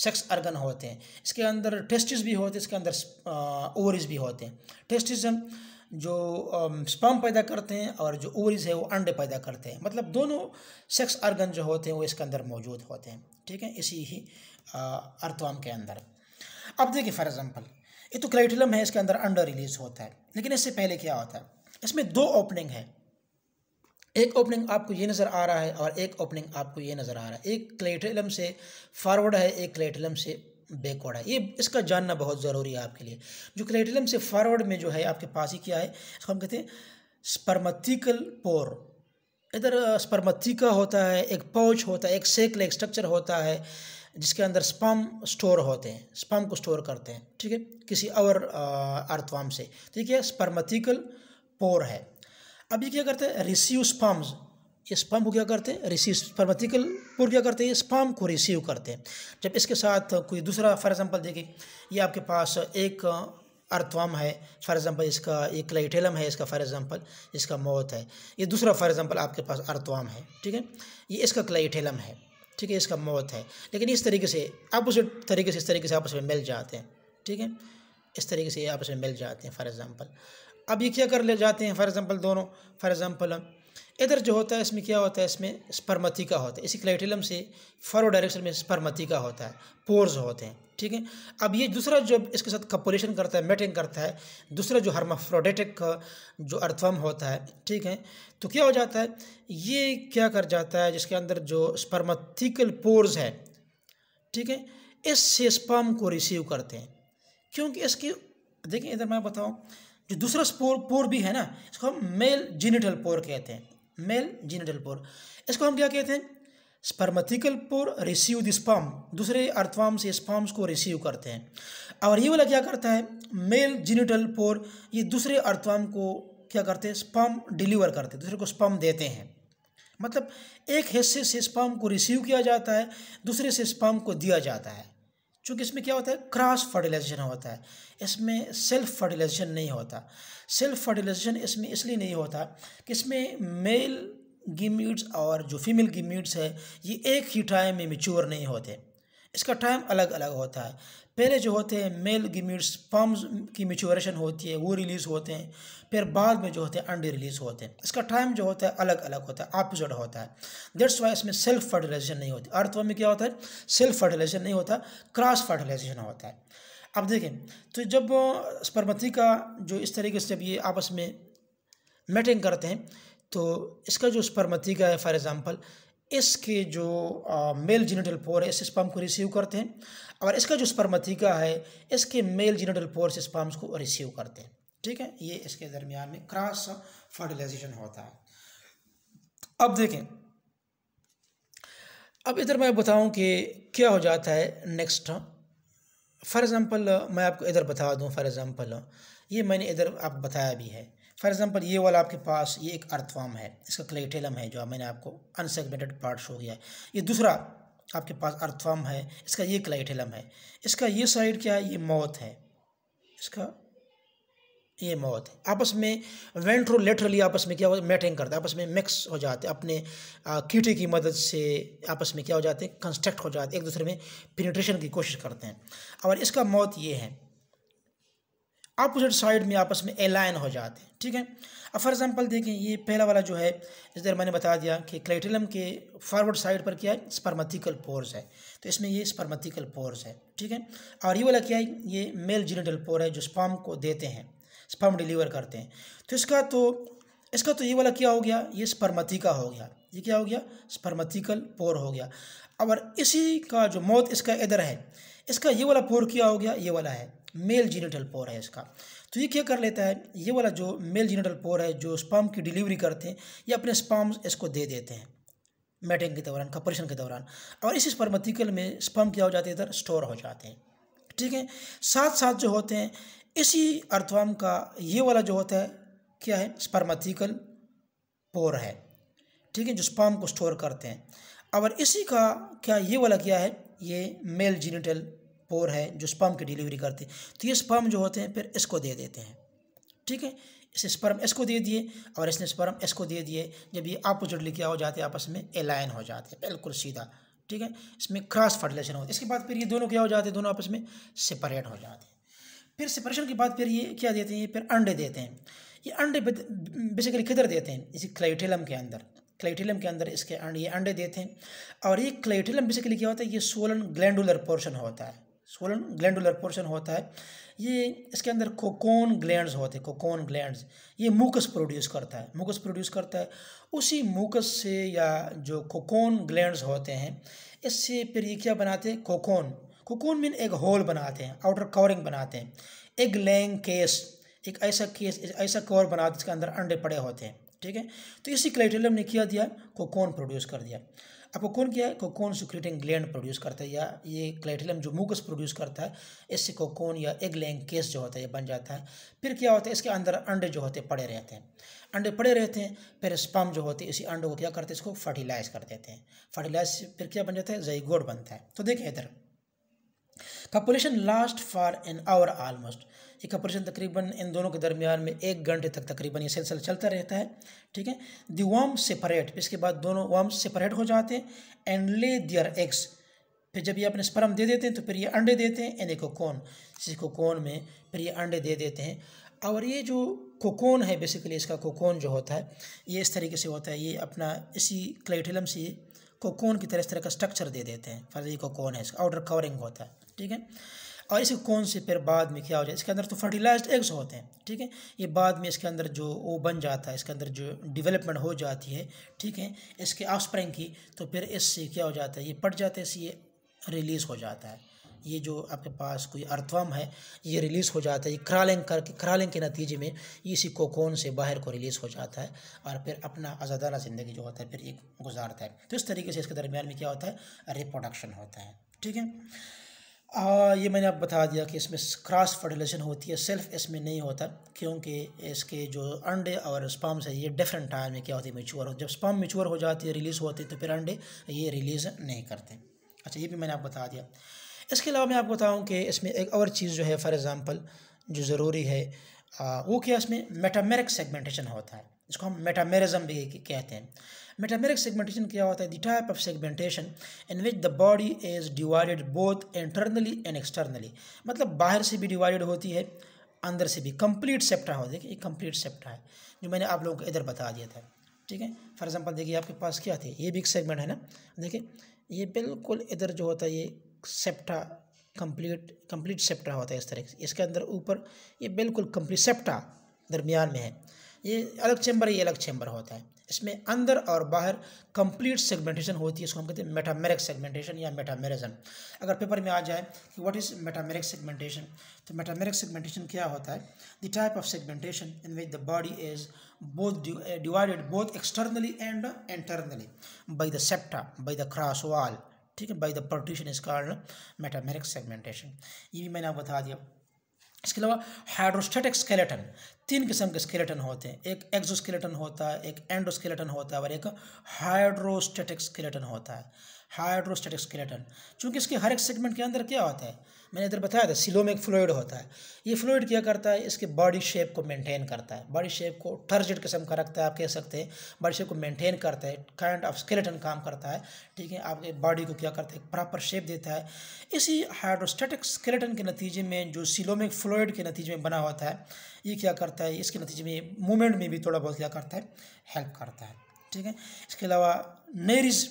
सेक्स अर्गन होते हैं इसके अंदर टेस्टिस भी होते हैं इसके अंदर ओवरिस भी होते हैं टेस्टिस हम जो स्पर्म पैदा करते हैं और जो ओवरीज है वो अंडे पैदा करते हैं मतलब दोनों सेक्स आर्गन जो होते हैं वो इसके अंदर मौजूद होते हैं ठीक है इसी ही अर्थवाम के अंदर अब देखिए फॉर एग्ज़ाम्पल ये तो क्राइटिलम है इसके अंदर अंडा रिलीज होता है लेकिन इससे पहले क्या होता है इसमें दो ओपनिंग है एक ओपनिंग आपको ये नज़र आ रहा है और एक ओपनिंग आपको ये नज़र आ रहा है एक क्लेटलम से फॉरवर्ड है एक क्लेटलम से बैकवर्ड है ये इसका जानना बहुत ज़रूरी है आपके लिए जो क्रेटिलम से फॉरवर्ड में जो है आपके पास ही क्या है इसको हम कहते हैं स्पर्मथिकल पोर इधर स्पर्मथिका होता है एक पाउच होता है एक सेकल एक स्ट्रक्चर होता है जिसके अंदर स्पम स्टोर होते हैं स्पम को स्टोर करते हैं ठीक है किसी और अर्थवाम से ठीक तो है स्पर्मथिकल पोर है अभी क्या करते हैं रिसीव स्पम्स ये स्पर्म को क्या करते हैं रिसीव स्पर्मेटिकल पुर क्या करते हैं स्पर्म को रिसीव करते हैं जब इसके साथ कोई दूसरा फॉर एग्जाम्पल देखें ये आपके पास एक अर्थवाम है फॉर एग्ज़ाम्पल इसका ये क्लाइटेलम है इसका फॉर एग्ज़ाम्पल इसका मौत है ये दूसरा फॉर एग्ज़ाम्पल आपके पास अर्थवाम है ठीक है ये इसका क्लाइटेलम है ठीक है इसका मौत है लेकिन इस तरीके से अपोजिट तरीके से इस तरीके से आपस में मिल जाते हैं ठीक है इस तरीके से ये आपस में मिल जाते हैं फॉर एग्ज़ाम्पल अब ये क्या कर ले जाते हैं फॉर एग्ज़ाम्पल दोनों फॉर एग्ज़ाम्पल इधर जो होता है इसमें क्या होता है इसमें स्पर्मतिका का होता है इसी क्लाइटिलम से फॉरवर्ड डायरेक्शन में स्पर्मतिका होता है पोर्स होते हैं ठीक है अब ये दूसरा जो इसके साथ कपोलेशन करता है मेटिंग करता है दूसरा जो हर्माफ्रोडेटिक जो अर्थवम होता है ठीक है तो क्या हो जाता है ये क्या कर जाता है जिसके अंदर जो स्पर्मथिकल पोर्स है ठीक है इससे स्पर्म को रिसीव करते हैं क्योंकि इसकी देखिए इधर मैं बताऊँ जो दूसरा स्पोर पोर भी है ना इसको हम मेल जिनिटल पोर कहते हैं मेल जीनेटल पोर इसको हम क्या कहते हैं spermathecal pore receive the sperm दूसरे अर्थवाम से स्पर्म्स को रिसीव करते हैं और ये वाला क्या करता है मेल जीनेटल पोर ये दूसरे अर्थवाम को क्या करते हैं स्पर्म डिलीवर करते हैं दूसरे को स्पर्म देते हैं मतलब एक हिस्से से स्पर्म को रिसीव किया जाता है दूसरे से स्पर्म को दिया जाता है चूँकि इसमें क्या होता है क्रॉस फर्टिलाइजेशन होता है इसमें सेल्फ फर्टिलाइजेशन नहीं होता सेल्फ फर्टिलाइजेशन इसमें इसलिए नहीं होता कि इसमें मेल गिम्यूट्स और जो फीमेल गिम्यूट्स है ये एक ही टाइम में मेच्योर नहीं होते इसका टाइम अलग अलग होता है पहले जो होते हैं मेल गिम्यूट्स पम्स की मेचोरेशन होती है वो रिलीज़ होते हैं फिर बाद में जो होते हैं अंडे रिलीज़ होते हैं इसका टाइम जो होता है अलग अलग होता है ऑपोजिट होता है दैट्स वाई इसमें सेल्फ फर्टिलाइजेशन नहीं होती अर्थव में क्या होता है सेल्फ फर्टिलाइजेशन नहीं होता क्रॉस फर्टिलाइजेशन होता है अब देखें तो जब स्पर्मती का जो इस तरीके से जब ये आपस में मेटिंग करते हैं तो इसका जो स्पर्मती का है फॉर एग्ज़ाम्पल इसके जो आ, मेल जीनेटल पोर है इस स्पम को रिसीव करते हैं और इसका जो स्पर्मथिका है इसके मेल जीनेटल पोर से स्पम्स को रिसीव करते हैं ठीक है ये इसके दरमियान में क्रॉस फर्टिलाइजेशन होता है अब देखें अब इधर मैं बताऊं कि क्या हो जाता है नेक्स्ट फॉर एग्ज़ाम्पल मैं आपको इधर बता दूं फॉर एग्ज़ाम्पल ये मैंने इधर आप बताया भी है फॉर एग्जांपल ये वाला आपके पास ये एक अर्थवाम है इसका क्लेटेलम है जो मैंने आपको अनसेगमेंटेड पार्ट शो किया है ये दूसरा आपके पास अर्थवाम है इसका ये क्लेटेलम है इसका ये साइड क्या है ये मौत है इसका ये मौत है आपस में वेंट्रोलेटरली आपस में क्या हो मैटिंग करता है आपस में मिक्स हो जाते हैं अपने कीटे की मदद से आपस में क्या हो जाते हैं कंस्ट्रक्ट हो जाते हैं एक दूसरे में पेनिट्रेशन की कोशिश करते हैं और इसका मौत ये है अपोजिट साइड में आपस में एलाइन हो जाते हैं ठीक है अब फॉर एग्जांपल देखें ये पहला वाला जो है इस दर मैंने बता दिया कि क्लाइटिलम के फॉरवर्ड साइड पर क्या है स्पर्मथिकल पोर्स है तो इसमें ये स्पर्मथिकल पोर्स है ठीक है और ये वाला क्या है ये मेल जीनेटल पोर है जो स्पम को देते हैं स्पम डिलीवर करते हैं तो इसका तो इसका तो ये वाला क्या हो गया ये स्पर्मथिका हो गया ये क्या हो गया स्पर्मथिकल पोर हो गया और इसी का जो मौत इसका इधर है इसका ये वाला पोर क्या हो गया ये वाला है मेल जीनेटल पोर है इसका तो ये क्या कर लेता है ये वाला जो मेल जीनेटल पोर है जो स्पाम की डिलीवरी करते हैं ये अपने स्पाम इसको दे देते हैं मैटिंग के दौरान कपरेशन के दौरान और इस स्पर्मथिकल में स्पम क्या हो जाते हैं इधर स्टोर हो जाते हैं ठीक है साथ साथ जो होते हैं इसी अर्थवाम का ये वाला जो होता है क्या है स्पर्मथिकल पोर है ठीक है जो स्पम को स्टोर करते हैं और इसी का क्या ये वाला क्या है ये मेल जीनेटल पोर है जो स्पर्म की डिलीवरी करते हैं तो ये स्पर्म जो होते हैं फिर इसको दे देते हैं ठीक है इसे स्पर्म इसको दे दिए और इसने स्पर्म इसको दे दिए जब ये अपोजिटली क्या हो जाते आपस में एलाइन हो जाते हैं बिल्कुल सीधा ठीक है इसमें क्रॉस फर्टिलाइजेशन होती है इसके बाद फिर ये दोनों क्या हो जाते हैं दोनों आपस में सेपरेट हो जाते हैं फिर सेपरेशन के बाद फिर ये क्या देते हैं फिर अंडे देते हैं ये अंडे बेसिकली किधर देते हैं इसी क्लाइटेलम के अंदर क्लाइटेलम के अंदर इसके अंडे ये अंडे देते हैं और ये क्लाइटेलम बेसिकली क्या होता है ये सोलन ग्लैंडुलर पोर्शन होता है सोलन ग्लैंडुलर पोर्शन होता है ये इसके अंदर कोकोन ग्लैंड्स होते हैं कोकोन ग्लैंड्स ये मूकस प्रोड्यूस करता है मूकस प्रोड्यूस करता है उसी मूकस से या जो कोकोन ग्लैंड्स होते हैं इससे फिर ये क्या बनाते हैं कोकोन कोकोन मीन एक होल बनाते हैं आउटर कवरिंग बनाते हैं एग लैंग केस एक ऐसा केस ऐसा कवर बनाते हैं जिसके अंदर अंडे पड़े होते हैं ठीक है तो इसी क्लाइटेलियम ने क्या दिया कोकोन प्रोड्यूस कर दिया आपको कौन क्या है कोकोन सिक्रेटिंग ग्लैंड प्रोड्यूस करता है या ये क्लेटिलम जो मूगस प्रोड्यूस करता है इससे कोकोन या एग लैंग केस जो होता है ये बन जाता है फिर क्या होता है इसके अंदर अंडे जो होते पड़े रहते हैं अंडे पड़े रहते हैं फिर स्पम जो होते हैं इसी अंडों को क्या करते हैं इसको फर्टिलाइज कर देते हैं फर्टिलाइज फिर क्या बन जाता है जयगोड बनता है तो देखें इधर copulation last for an hour almost ये कपोलेशन तकरीबन इन दोनों के दरमियान में एक घंटे तक तकरीबन ये सिलसिला चलता रहता है ठीक है दी वॉम सेपरेट इसके बाद दोनों वाम सेपरेट हो जाते हैं एंड ले दियर एग्स फिर जब ये अपने स्पर्म दे देते हैं तो फिर ये अंडे देते हैं ए कोकोन इसी कोकोन में फिर ये अंडे दे देते हैं और ये जो कोकोन है बेसिकली इसका कोकोन जो होता है ये इस तरीके से होता है ये अपना इसी क्लेटिलम से कोकोन की तरह इस तरह का स्ट्रक्चर दे देते हैं फर्जी कोकोन है इसका आउटर कवरिंग होता है ठीक है और इस कौन से फिर बाद में क्या हो जाए इसके अंदर तो फर्टिलाइज एग्स होते हैं ठीक है ये बाद में इसके अंदर जो वो बन जाता है इसके अंदर जो डिवेलपमेंट हो जाती है ठीक है इसके ऑफ की तो फिर इससे क्या हो जाता है ये पट जाते हैं ये रिलीज़ हो जाता है ये जो आपके पास कोई अर्थवम है ये रिलीज़ हो जाता है ये क्रालिंग करके क्रालिंग के नतीजे में इसी कोकोन से बाहर को रिलीज़ हो जाता है और फिर अपना आज़ादाना ज़िंदगी जो होता है फिर एक गुजारता है तो इस तरीके से इसके दरमियान में क्या होता है रिप्रोडक्शन होता है ठीक है आ, ये मैंने आप बता दिया कि इसमें क्रॉस फर्टिलाइजेशन होती है सेल्फ इसमें नहीं होता क्योंकि इसके जो अंडे और स्पम्स है ये डिफरेंट टाइम में क्या होती है मेचूर हो जब स्पम मेचूर हो जाती है रिलीज़ होती है तो फिर अंडे ये रिलीज़ नहीं करते अच्छा ये भी मैंने आप बता दिया इसके अलावा मैं आपको बताऊँ कि इसमें एक और चीज़ जो है फॉर एग्ज़ाम्पल जो ज़रूरी है आ, वो क्या इसमें मेटामेरिक सेगमेंटेशन होता है इसको हम मेटामेरिज्म भी कहते हैं मेटामेरिक सेगमेंटेशन क्या होता है the type of segmentation in which the body is divided both internally and externally मतलब बाहर से भी डिवाइडेड होती है अंदर से भी कंप्लीट सेप्टा हो देखिए कंप्लीट सेप्टा है जो मैंने आप लोगों को इधर बता दिया था ठीक है फॉर एग्ज़ाम्पल देखिए आपके पास क्या थे ये भी एक सेगमेंट है ना देखिए ये बिल्कुल इधर जो होता है ये सेप्टा कंप्लीट कंप्लीट सेप्टा होता है इस तरह से इसके अंदर ऊपर ये बिल्कुल कंप्लीट सेप्टा दरमियान में है ये अलग चैम्बर ये अलग चैम्बर होता है इसमें अंदर और बाहर कंप्लीट सेगमेंटेशन होती है इसको हम कहते हैं मेटामेरिक सेगमेंटेशन या मेटामेरिज्म अगर पेपर में आ जाए कि व्हाट इज़ मेटामेरिक सेगमेंटेशन तो मेटामेरिक सेगमेंटेशन क्या होता है the type of segmentation in which the body is both divided both externally and internally by the septa by the cross wall ठीक है by the partition is called metameric segmentation ये भी मैंने आपको बता दिया इसके अलावा हाइड्रोस्टेटिक स्केलेटन तीन किस्म के स्केलेटन होते हैं एक एक्सोस्केलेटन होता है एक एंडोस्केलेटन होता है और एक हाइड्रोस्टेटिक स्केलेटन होता है हाइड्रोस्टेटिक स्केलेटन चूंकि इसके हर एक सेगमेंट के अंदर क्या होता है मैंने इधर बताया था सिलो में एक फ्लोइड होता है ये फ्लोइड क्या करता है इसके बॉडी शेप को मेंटेन करता है बॉडी शेप को टर्जिड किस्म का रखता है आप कह सकते हैं बॉडी शेप को मेंटेन करता है काइंड ऑफ स्केलेटन काम करता है ठीक है आपके बॉडी को क्या करता है प्रॉपर शेप देता है इसी हाइड्रोस्टेटिक स्केलेटन के नतीजे में जो सिलोमिक फ्लोइड के नतीजे में बना होता है ये क्या करता है इसके नतीजे में मूवमेंट में भी थोड़ा बहुत क्या करता है हेल्प करता है ठीक है इसके अलावा नेरिज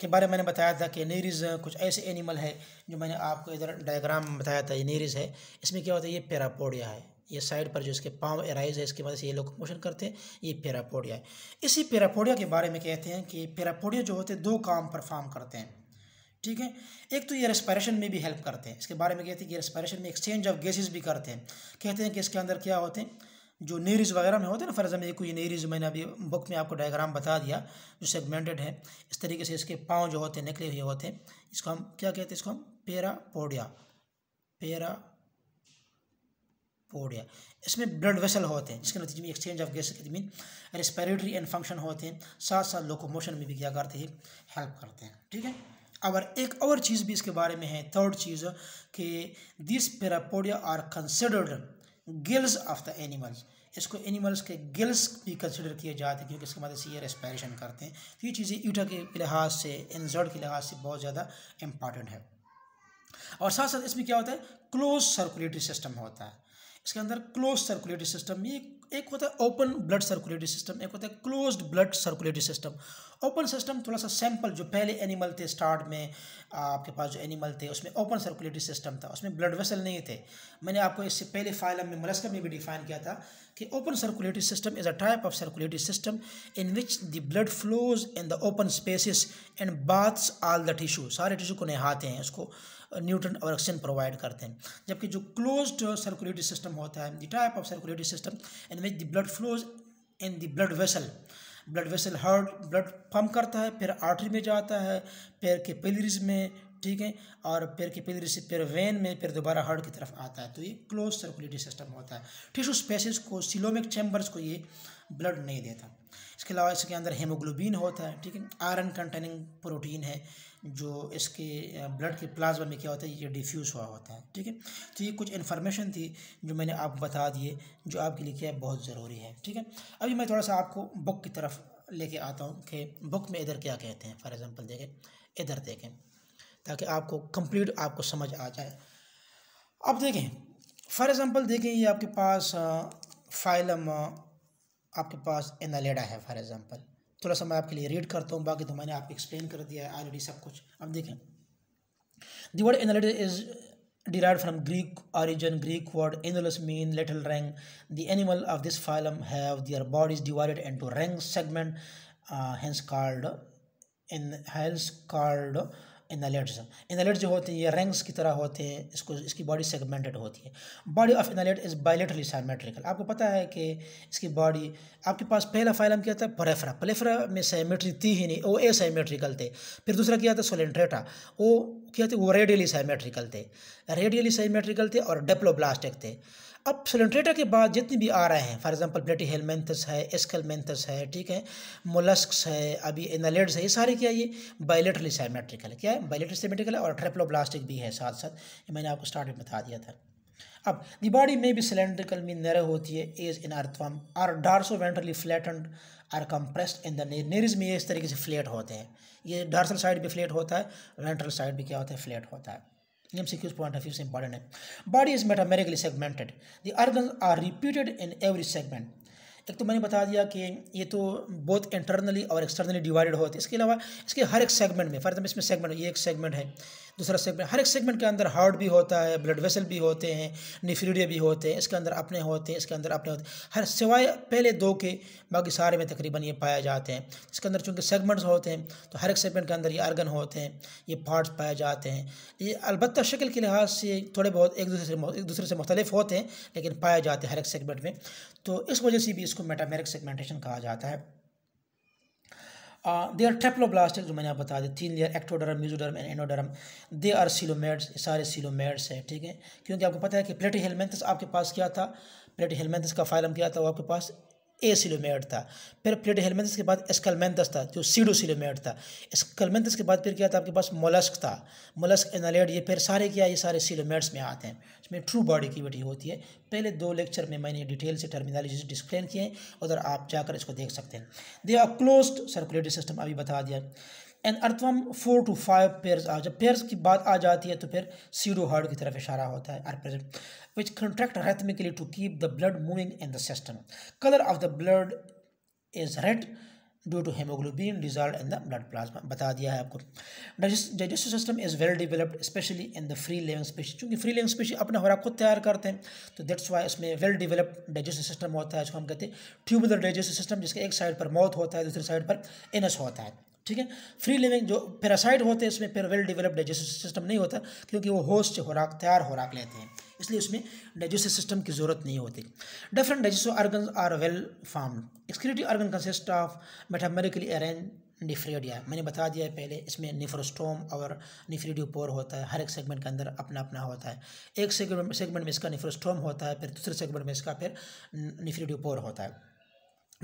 के बारे में मैंने बताया था कि नीरिज कुछ ऐसे एनिमल है जो मैंने आपको इधर डायग्राम में बताया था ये नीरिज है इसमें क्या होता है ये पेरापोडिया है ये साइड पर जो इसके पाँव एराइज है इसके बाद से ये लोग मोशन करते हैं ये पेरापोडिया है इसी पेरापोडिया के बारे में कहते हैं कि पेरापोडिया जो होते हैं दो काम परफॉर्म करते हैं ठीक है एक तो ये रेस्पायरेशन में भी हेल्प करते हैं इसके बारे में कहते हैं कि रेस्पायरेशन में एक्सचेंज ऑफ गैसेस भी करते हैं कहते हैं कि इसके अंदर क्या होते हैं जो नेरिज वगैरह में होते हैं ना फर्ज में कोई नेरिज मैंने अभी बुक में आपको डायग्राम बता दिया जो सेगमेंटेड है इस तरीके से इसके पाँव जो होते हैं निकले हुए होते हैं इसको हम क्या कहते हैं इसको हम पेरापोडिया पेरा पोडिया इसमें ब्लड वेसल होते हैं जिसके नतीजे में एक्सचेंज ऑफ गैस के मीन रेस्पिरेटरी एंड फंक्शन होते हैं साथ साथ लोकोमोशन में भी क्या करते हैं हेल्प करते हैं ठीक है और एक और चीज़ भी इसके बारे में है थर्ड चीज़ कि this parapodia are considered gills of the animals इसको एनिमल्स के गिल्स भी कंसिडर किए जाते हैं क्योंकि इसके मदद से ये रेस्पायरेशन करते हैं तो ये चीज़ें ईटा के लिहाज से एनजर्ड के लिहाज से बहुत ज़्यादा इम्पॉर्टेंट है और साथ साथ इसमें क्या होता है क्लोज सर्कुलेटरी सिस्टम होता है इसके अंदर क्लोज सर्कुलेटरी सिस्टम ये एक होता है ओपन ब्लड सर्कुलेटरी सिस्टम एक होता है closed blood circulatory system open system थोड़ा सा सैंपल जो पहले एनिमल थे स्टार्ट में आपके पास जो एनिमल थे उसमें ओपन सर्कुलेटरी सिस्टम था उसमें ब्लड वेसल नहीं थे मैंने आपको इससे पहले फाइलम में मलस्कर में भी डिफाइन किया था कि open circulatory system is a type of circulatory system in which the blood flows in the open spaces and baths all the tissue सारे टिश्यू को नहाते हैं उसको न्यूट्रन ऑक्सीजन प्रोवाइड करते हैं जबकि जो क्लोज्ड सर्कुलेटरी सिस्टम होता है the type of circulatory system in which the blood flows in the blood vessel blood vessel heart blood pump करता है फिर आर्टरी में जाता है पैर के पेलरीज में ठीक है और पैर के पेलरी से पैर वेन में फिर दोबारा हार्ट की तरफ आता है तो ये क्लोज सर्कुलेटरी सिस्टम होता है टिश्यू स्पेसिस को सिलोमिक चैम्बर्स को ये ब्लड नहीं देता इसके अलावा इसके अंदर हेमोग्लोबिन होता है ठीक है आयरन कंटेनिंग प्रोटीन है जो इसके ब्लड के प्लाज्मा में क्या होता है ये डिफ्यूज़ हुआ होता है ठीक है तो ये कुछ इन्फॉर्मेशन थी जो मैंने आपको बता दिए जो आपके लिए क्या है बहुत ज़रूरी है ठीक है अभी मैं थोड़ा सा आपको बुक की तरफ लेके आता हूँ कि बुक में इधर क्या कहते हैं फॉर एग्ज़ाम्पल देखें इधर देखें ताकि आपको कम्प्लीट आपको समझ आ जाए अब देखें फॉर एग्ज़ाम्पल देखें ये आपके पास फाइलम आपके पास एनालेडा है फॉर एग्ज़ाम्पल थोड़ा सा मैं आपके लिए रीड करता हूँ बाकी तो मैंने आपको एक्सप्लेन कर दिया है ऑलरेडी सब कुछ अब देखें third annelid is derived from Greek origin Greek word annulus mean little ring the animal of this phylum have their bodies divided into ring segment hence called annelids called annelids annelid जो होते हैं ये Reigns की तरह होते हैं इसको इसकी बॉडी सेगमेंटेड होती है body of annelid is bilaterally symmetrical आपको पता है कि इसकी बॉडी आपके पास पहला फाइलम क्या था पलेफ्रा पलेफरा में सैमेट्री थी ही नहीं वो ए सैमेट्रिकल थे फिर दूसरा क्या था सोलेंट्रेटा वो क्या थे वो रेडियली सैमेट्रिकल थे रेडियली सैमेट्रिकल थे और डेप्लोब्लास्टिक थे अब सिलेंट्रेटर के बाद जितने भी आ रहे हैं फॉर एग्जांपल प्लेटी हेलमेंथस है एस्कलमेंथस है ठीक है मोलस्क्स है अभी एनालेड्स है ये सारे क्या ये बायोलेटरली सैमेट्रिकल है क्या है बायोलेटरली सैमेट्रिकल है और ट्रेप्लोब्लास्टिक भी है साथ साथ ये मैंने आपको स्टार्ट में बता दिया था अब दी बॉडी में भी सिलेंड्रिकल में नर होती है as in earthworm are dorsoventrally flattened are compressed in the Nereis में इस तरीके से फ्लेट होते हैं ये डार्सल साइड भी फ्लेट होता है वेंट्रल साइड भी क्या होता है फ्लेट होता है MCQ's point of view से important है body is metamerically segmented the organs are repeated in every segment एक तो मैंने बता दिया कि ये तो बहुत इंटरनली और एक्सटर्नली डिवाइडेड होते हैं इसके अलावा इसके हर एक सेगमेंट में फॉर एग्जाम्पल इसमें सेगमेंट ये एक सेगमेंट है दूसरा सेगमेंट हर एक सेगमेंट के अंदर हार्ट भी होता है ब्लड वेसल भी होते हैं निफ्रीडिया भी होते हैं इसके अंदर अपने होते हैं इसके अंदर अपने होते हैं हर सिवाय पहले दो के बाकी सारे में तकरीबन ये पाए जाते हैं इसके अंदर चूँकि सेगमेंट्स होते हैं तो हर एक सेगमेंट के अंदर ये आर्गन होते हैं ये पार्ट्स पाए जाते हैं ये अलबत् शक्ल के लिहाज से थोड़े बहुत एक दूसरे से एक दूसरे से मुख्तलिफ होते हैं लेकिन पाए जाते हैं हर एक सेगमेंट में तो इस वजह से भी इसको मेटामेरिक सेगमेंटेशन कहा जाता है दे आर टेप्लोब्लास्ट जो मैंने आप बता दें तीन layer ectoderm mesoderm and endoderm they are coelomates सारे सिलोमेड्स हैं ठीक है क्योंकि आपको पता है कि प्लेटी हेलमेंथस आपके पास क्या था प्लेटी हेलमेंथस का फाइलम क्या था वो आपके पास ए सिलोमेट था फिर प्लेट हेलमेंथस के बाद स्कलमेंथस था जो सीडो सिलोमेट था स्कलमेंथस के बाद फिर क्या था आपके पास मोलस्क था मोलस्क एनालेट ये फिर सारे क्या ये सारे सिलोमेट्स में आते हैं इसमें ट्रू बॉडी की होती है पहले दो लेक्चर में मैंने डिटेल से टर्मिनोलॉजी डिस्प्लेन किए हैं उधर आप जाकर इसको देख सकते हैं they are close circulatory system अभी बता दिया and earthworm four to five pairs आ जब पेयर्स की बात आ जाती है तो फिर सीडो हार्ड की तरफ इशारा होता है which contract rhythmically to keep the blood moving in the system. Color of the blood is red due to haemoglobin dissolve in the blood plasma बता दिया है आपको digestive system is well developed specially in the free living species क्योंकि free living species अपने खुराक खुद तैयार करते हैं तो दैट्स वाई इसमें वेल डेवलप्ड डाइजेस्टिव सिस्टम होता है इसको हम कहते हैं ट्यूबुलर डाइजेस्टिव सिस्टम जिसके एक साइड पर मौत होता है दूसरी साइड पर एनस होता है ठीक है फ्री लिविंग जो पैरासाइड होते हैं इसमें फिर वेल डेवलप्ड डाइजेस्टिव सिस्टम नहीं होता क्योंकि वो होस्ट से खुराक तैयार खुराक लेते हैं इसलिए उसमें डाइजेस्टिव सिस्टम की जरूरत नहीं होती different digestive organ are well form excretive organ consist of metamerically arrange nephridia मैंने बता दिया है पहले इसमें निफ्रोस्टोम और पोर होता है हर एक सेगमेंट के अंदर अपना अपना होता है एक सेगमेंट सेगमेंट में इसका निफ्रोस्टोम होता है फिर दूसरे सेगमेंट में इसका फिर पोर होता है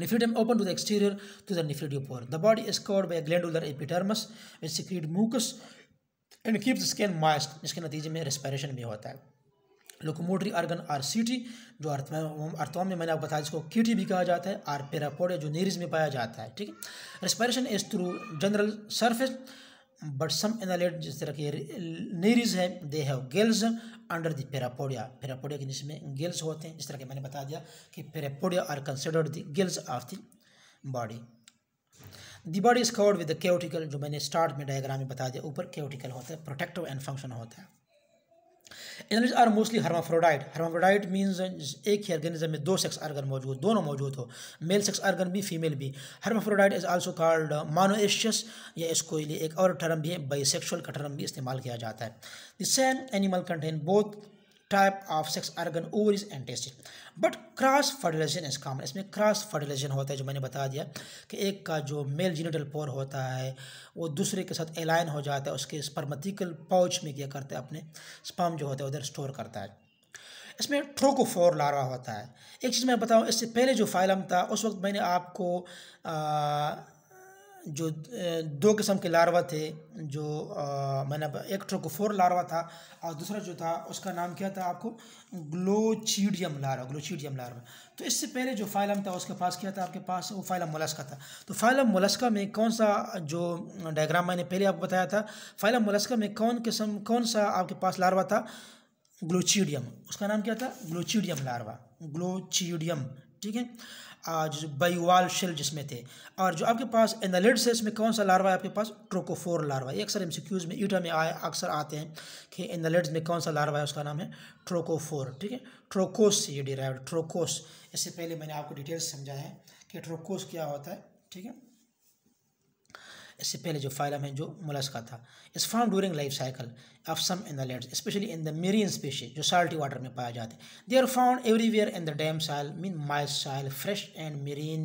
Nephridium open to the exterior to the nephridiopore the body is covered a glandular epidermis which secrete mucus and keeps the skin इसके नतीजे में रेस्पिरेशन भी होता है locomotory organ are setae जो अर्थ में अर्थवा में मैंने आपको बताया जिसको टी भी कहा जाता है आर पेरापोड जो नीरिज में पाया जाता है ठीक है respiration is through general surface but some annelid जिस तरह के नीरिज है they have gills under the parapodia parapodia के नीचे में गेल्स होते हैं जिस तरह के मैंने बता दिया कि parapodia are considered the gills of the body the body is covered with the cuticle जो मैंने स्टार्ट में डायग्राम में बता दिया ऊपर केओटिकल होता है प्रोटेक्टिव एंड फंक्शन होता है annelids are mostly hermaphrodite hermaphrodite means एक ही ऑर्गेनिज्म में दो सेक्स आर्गन मौजूद दोनों मौजूद हो मेल सेक्स आर्गन भी फीमेल भी hermaphrodite is also called monoecious या इसको लिए एक और टर्म भी है बाइसेक्सुअल का टर्म भी इस्तेमाल किया जाता है the same animal contain both type of sex organ ovaries and testis but cross fertilization इस काम इसमें क्रॉस फर्टिलाइजेशन होता है जो मैंने बता दिया कि एक का जो मेल जीनेटल पोर होता है वो दूसरे के साथ एलाइन हो जाता है उसके स्पर्मेटिकल पाउच में क्या करता है अपने स्पर्म जो होता है उधर स्टोर करता है इसमें ट्रोकोफोर लार्वा होता है एक चीज़ मैं बताऊँ इससे पहले जो फाइलम था उस वक्त मैंने आपको आ, जो दो किस्म के लार्वा थे जो आ, मैंने एक ट्रोकोफोर लार्वा था और दूसरा जो था उसका नाम क्या था आपको ग्लोचीडियम लार्वा ग्लोचीडियम लार्वा तो इससे पहले जो फाइलम था उसके पास क्या था आपके पास वो फाइलम मोलस्का था तो फाइलम मोलस्का में कौन सा जो डायग्राम मैंने पहले आपको बताया था फाइलम मोलस्का में कौन किस्म कौन सा आपके पास लार्वा था ग्लोचीडियम उसका नाम क्या था ग्लोचीडियम लार्वा ग्लोचीडियम ठीक है जो बयुवाल शेल जिसमें थे और जो आपके पास एनालिड्स है इसमें कौन सा लार्वा है आपके पास ट्रोकोफोर लार्वा ये अक्सर एमसीक्यूज में ईटा में आए अक्सर आते हैं कि एनालिड्स में कौन सा लार्वा है उसका नाम है ट्रोकोफोर ठीक है ट्रोकोस से ये डिराइव ट्रोकोस इससे पहले मैंने आपको डिटेल्स समझाया है कि ट्रोकोस क्या होता है ठीक है इससे पहले जो फाइलम है जो मुलास्का था इस form during life cycle of some in the late specially in the marine species जो साल्टी वाटर में पाए जाते they are found everywhere in the damp soil mean mile soil fresh and marine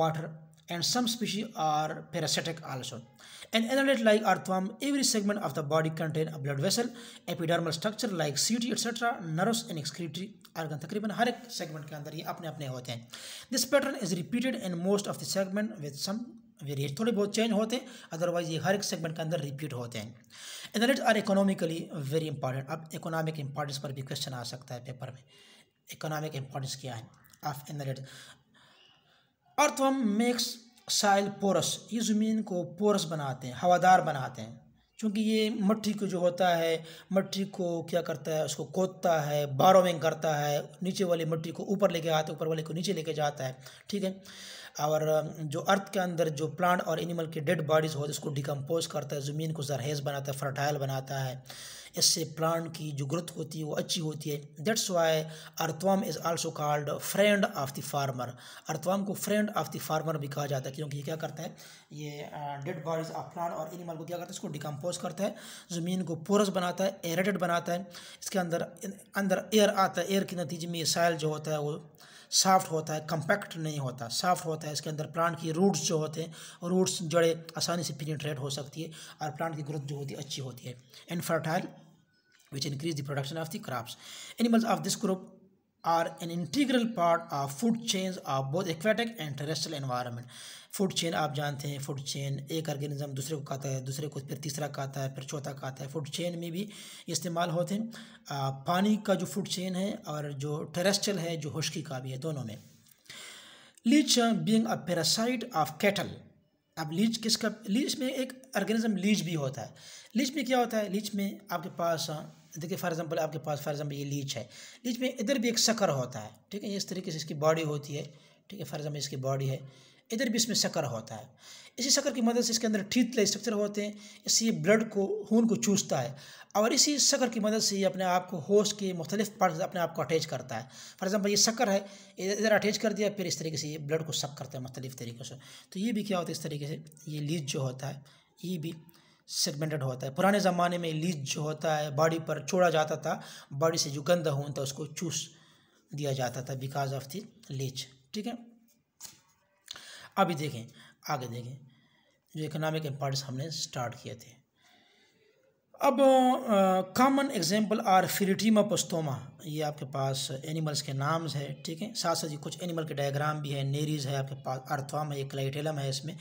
water and some species are parasitic also and annelid like are them every segment of the body contain a blood vessel epidermal structure like setae etcetera nervous and excretory organ तकरीबन हर एक segment के अंदर ये अपने अपने होते हैं this pattern is repeated in most of the segment with some variation थोड़े बहुत चेंज होते हैं अदरवाइज ये हर एक सेगमेंट के अंदर रिपीट होते हैं annelids are economically very important अब इकोनॉमिक इंपॉर्टेंस पर भी क्वेश्चन आ सकता है पेपर में इकोनॉमिक इंपॉर्टेंस क्या है of earth earthworm makes soil porous ये ज़मीन को पोरस बनाते हैं हवादार बनाते हैं क्योंकि ये मट्टी को जो होता है मट्टी को क्या करता है उसको कोदता है बारोविंग करता है नीचे वाली मट्टी को ऊपर लेके आता है ऊपर वाले को नीचे लेके जाता है ठीक है और जो अर्थ के अंदर जो प्लांट और एनिमल की डेड बॉडीज़ होती है उसको डिकम्पोज करता है ज़मीन को जरहेज बनाता है फर्टाइल बनाता है इससे प्लांट की जो ग्रोथ होती है वो अच्छी होती है that's why earthworm is also called friend of the farmer earthworm को फ्रेंड ऑफ द फार्मर भी कहा जाता है क्योंकि ये क्या करता है ये डेड बॉडीज़ ऑफ प्लांट और एनिमल को क्या करता है इसको डिकम्पोज करता है ज़मीन को पोरस बनाता है एरेटेड बनाता है इसके अंदर अंदर एयर आता है एयर के नतीजे में ये साइल जो होता है वो सॉफ्ट होता है कंपैक्ट नहीं होता सॉफ्ट होता है इसके अंदर प्लांट की रूट्स जो होते हैं रूट्स जड़ें आसानी से पेनिट्रेट हो सकती है और प्लांट की ग्रोथ जो होती है अच्छी होती है and fertile increase the production of the crops animals of this group are an integral part of food chains of both aquatic and terrestrial environment. Food chain आप जानते हैं फूड चेन एक ऑर्गेनिज्म दूसरे को खाता है दूसरे को फिर तीसरा खाता है फिर चौथा खाता है फूड चेन में भी इस्तेमाल होते हैं आ, पानी का जो फूड चेन है और जो टेरेस्टल है जो खुश्की का भी है दोनों में leech being a parasite of cattle अब लीच किसका लीच में एक ऑर्गेनिज्म लीच भी होता है लीच में क्या होता है लीच में आपके पास देखिए फॉर एग्जाम्पल आपके पास फॉर एग्जांपल ये लीच है लीच में इधर भी एक शकर होता है ठीक है इस तरीके से इसकी बॉडी होती है ठीक है फॉर एग्जांपल इसकी बॉडी है इधर भी इसमें शकर होता है इसी शकर की मदद से इसके अंदर ठीतले स्ट्रक्चर होते हैं इससे ये ब्लड को खून को चूसता है और इसी शकर की मदद से ये अपने आप को होश के मुख्तलिफ पार्ट अपने आप को अटैच करता है फॉर एग्जाम्पल ये शकर है इधर अटैच कर दिया फिर इस तरीके से ये ब्लड को शक करता है मुख्तलिफ तरीक़ों से तो ये भी क्या होता है इस तरीके से ये लीच जो होता है ये भी सेगमेंटेड होता है पुराने ज़माने में लीज जो होता है बॉडी पर छोड़ा जाता था बॉडी से जो गंदा होता था उसको चूस दिया जाता था बिकॉज ऑफ दी लीज ठीक है अभी देखें आगे देखें जो इकोनॉमिक इम्पॉर्टेंस हमने स्टार्ट किए थे अब common example are Pheretima posthuma ये आपके पास एनिमल्स के नाम्स है ठीक है साथ साथ ये कुछ एनिमल के डायग्राम भी है नेरीज है आपके पास अर्थवाम है क्लाइटेलम है इसमें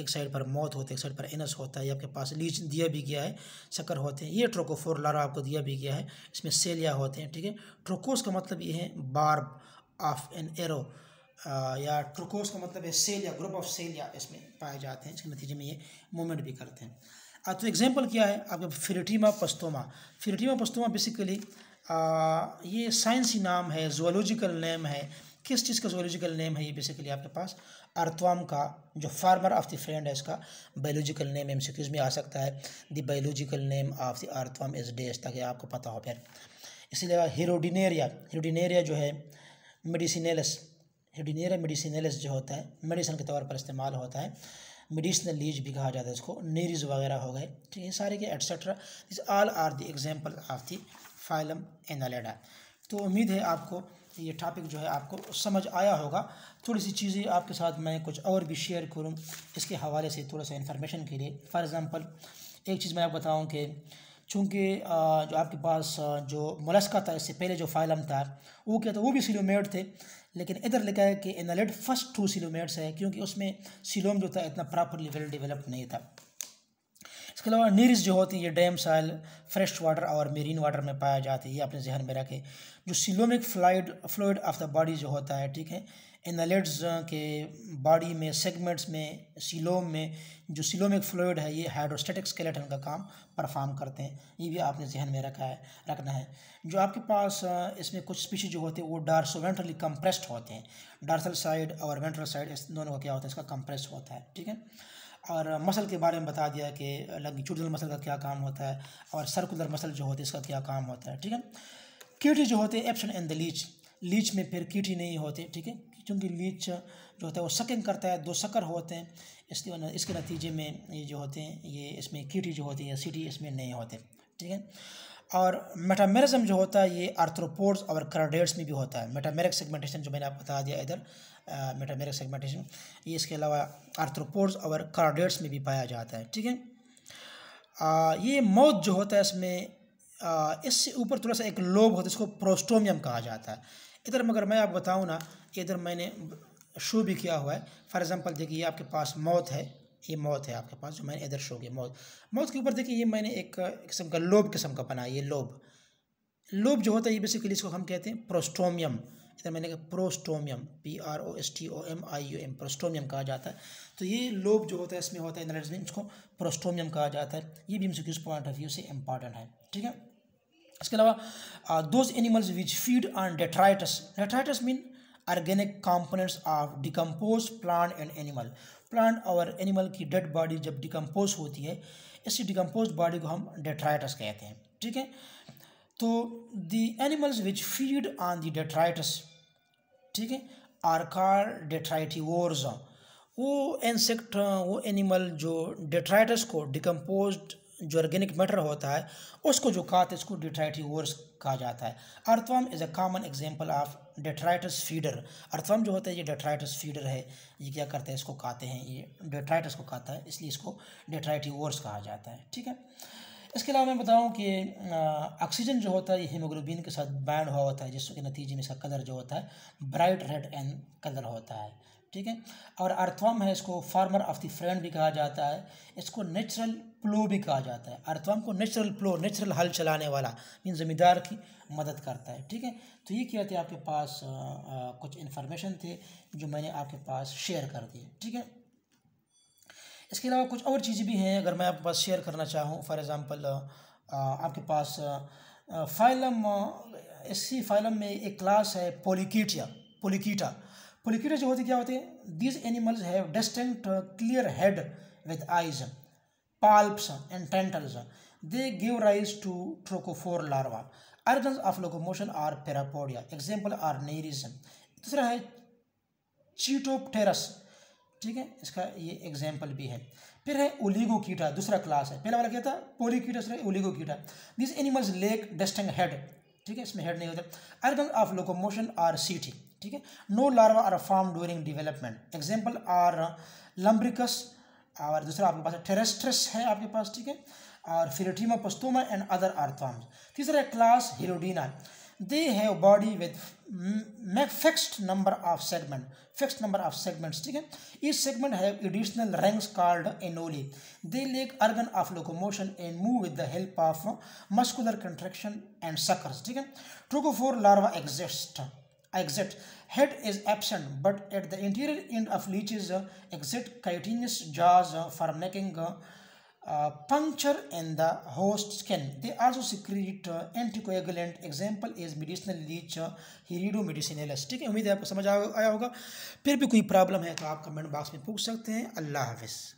एक साइड पर मौत होता है एक साइड पर एनस होता है आपके पास लीच दिया भी गया है शक्कर होते हैं ये ट्रोकोफोर लारा आपको दिया भी गया है इसमें सेलिया होते हैं ठीक है ट्रोकोस का मतलब ये है बार्ब ऑफ एन एरो या ट्रोकोस का मतलब है सेलिया ग्रुप ऑफ सेलिया इसमें पाए जाते हैं इसके नतीजे में ये मूवमेंट भी करते हैं अब तो एग्जाम्पल क्या है आपके फिरटीमा पस्तोमा फिरटीमा पस्तोमा बेसिकली ये साइंसी नाम है जोलॉजिकल नेम है किस चीज़ का जोलॉजिकल नेम है ये बेसिकली आपके पास अर्थवाम का जो फार्मर ऑफ द फ्रेंड है इसका बायोलॉजिकल नेम एम में आ सकता है the biological name of the earthworm is this ताकि आपको पता हो फिर इसीलिए हिरोडिनेरिया हिरोडिनेरिया जो है मेडिसिनेलस हिरोडिनेरिया मेडिसिनेलस जो होता है मेडिसिन के तौर पर इस्तेमाल होता है मेडिसिनल लीज भी कहा जाता है इसको नेरीज वगैरह हो गए ठीक है सारे के etcetera this all are the example of the phylum annelida तो उम्मीद है आपको ये टॉपिक जो है आपको समझ आया होगा थोड़ी सी चीज़ें आपके साथ मैं कुछ और भी शेयर करूँ इसके हवाले से थोड़ा सा इन्फॉर्मेशन के लिए फ़ॉर एग्ज़ाम्पल एक चीज़ मैं आपको बताऊँ कि चूँकि जो आपके पास जो मुलस्का था इससे पहले जो फाइलम था वो क्या था वो भी सिलोमेट थे लेकिन इधर लिखा है कि इनलेट फर्स्ट टू सिलोमेट्स है क्योंकि उसमें सिलोम जो था इतना प्रॉपरली वेल डेवलप नहीं था इसके अलावा नीरिस जो होती है ये डैम साइल फ्रेश वाटर और मेरीन वाटर में पाया जाती है ये अपने जहन में रखें जो coelomic fluid fluid of the body जो होता है ठीक है इनलेट्स के बॉडी में सेगमेंट्स में सिलोम में जो सिलोमिक फ्लोइड है ये हाइड्रोस्टेटिक स्केलेटन का काम परफॉर्म करते हैं ये भी आपने जहन में रखा है रखना है जो आपके पास इसमें कुछ स्पीशीज जो होते हैं वो डार्सो वेंट्रली कंप्रेस्ड होते हैं डार्सल साइड और वेंट्रल साइड इस दोनों का क्या होता है इसका कंप्रेस होता है ठीक है और मसल के बारे में बता दिया कि लंगिट्यूडनल मसल का क्या काम होता है और सर्कुलर मसल जो होते हैं इसका क्या काम होता है ठीक है कीटी जो होते हैं absent and the leech leech में फिर कीटी नहीं होते ठीक है क्योंकि लीच जो होता है वो सकिंग करता है दो सकर होते हैं इसके इसके नतीजे में ये जो होते हैं ये इसमें कीटी जो होती है सीटी इसमें नहीं होते ठीक है और मेटामेरिज्म जो होता है ये आर्थ्रोपोड्स और कराडेट्स में भी होता है मेटामेरिक सेगमेंटेशन जो मैंने आपको बता दिया इधर मेटामेरिक सेगमेंटेशन ये इसके अलावा आर्थ्रोपोड्स और कार्डेट्स में भी पाया जाता है ठीक है ये मौत जो होता है इसमें इससे ऊपर थोड़ा सा एक लोब होता है इसको प्रोस्टोमियम कहा जाता है इधर मगर मैं आप बताऊँ ना इधर मैंने शो भी किया हुआ है फॉर एग्ज़ाम्पल देखिए आपके पास मौत है ये मौत है आपके पास जो मैंने इधर शो किया मौत मौत के ऊपर देखिए ये मैंने एक किस्म का लोब किस्म का बनाया ये लोब लोब जो होता है ये बेसिकली इसको हम कहते हैं प्रोस्टोमियम जैसे मैंने कहा prostomium P R O S T O M I U M prostomium कहा जाता है तो ये लोब जो होता है इसमें होता है एनालिटिस में इसको प्रोस्टोमियम कहा जाता है ये भी किस पॉइंट ऑफ व्यू से इम्पॉर्टेंट है ठीक है इसके अलावा those animals which feed on detritus detritus mean organic components of decompose plant and animal plant और एनिमल की डेड बॉडी जब डिकम्पोज होती है इसी डिकम्पोज बॉडी को हम डेट्राइटस कहते हैं ठीक है तो the animals which feed on the detritus ठीक है आर्कार डेट्राइटिवोर्स वो इंसेक्ट वो एनिमल जो डेट्राइटस को डिकम्पोज जो ऑर्गेनिक मैटर होता है उसको जो था इसको वोर्स कहा जाता है earthworm is a common example of detritus feeder earthworm जो होता है ये डेट्राइटस फीडर है ये क्या करते हैं इसको कहते हैं ये डेट्राइटस को कहता है इसलिए इसको वोर्स कहा जाता है ठीक है इसके अलावा मैं बताऊं कि ऑक्सीजन जो होता है ये हीमोग्लोबिन के साथ बैंड हुआ होता है जिसके नतीजे में इसका कलर जो होता है ब्राइट रेड एंड कलर होता है ठीक है और अर्थवम है इसको फार्मर ऑफ द फ्रेंड भी कहा जाता है इसको नेचुरल प्लो भी कहा जाता है अर्थवम को नेचुरल प्लो नेचुरल हल चलाने वाला इन ज़मींदार की मदद करता है ठीक है तो ये क्या थे आपके पास आ, आ, कुछ इन्फॉर्मेशन थे जो मैंने आपके पास शेयर कर दिए ठीक है इसके अलावा कुछ और चीज़ें भी हैं अगर मैं आपके पास शेयर करना चाहूँ फॉर एग्ज़ाम्पल आपके पास फाइलम इसी फाइलम में एक क्लास है पोलिकीटिया पोलिकीटा पोलिकीटा जो होती क्या होते हैं these animals have distinct clear head with eyes palps and tentacles they give rise to trochophore larva organs of locomotion are parapodia example are Nereis दूसरा है चीटोपटेरस ठीक है इसका ये एग्जाम्पल भी है फिर है ओलीगो कीटा दूसरा क्लास है पहला वाला क्या था पोली कीटा दूसरा Oligochaeta this animals lack distinct head ठीक है इसमें हेड नहीं होता organ of locomotion are setae ठीक है no larva are form during development example are Lumbricus और दूसरा आपके पास टेरेस्ट्रस है आपके पास ठीक है और फिलोटीमा पस्तोमा एंड अदर आर्थॉम्स तीसरा है class Hirudinea they have body with fixed number of segment fixed number of segments ठीक है each segment have additional ranks called anole they lack organ of locomotion and move with the help of muscular contraction and suckers ठीक है trochophore larva exist exit head is absent but at the interior end of leeches exit chitinous jaws for making uh, uh, puncture in the host skin. They also secrete uh, anticoagulant. Example is medicinal leech uh, herido medicinalis. ठीक है उम्मीद है आपको समझ आया होगा फिर भी कोई प्रॉब्लम है तो आप कमेंट बॉक्स में पूछ सकते हैं अल्लाह हाफिज़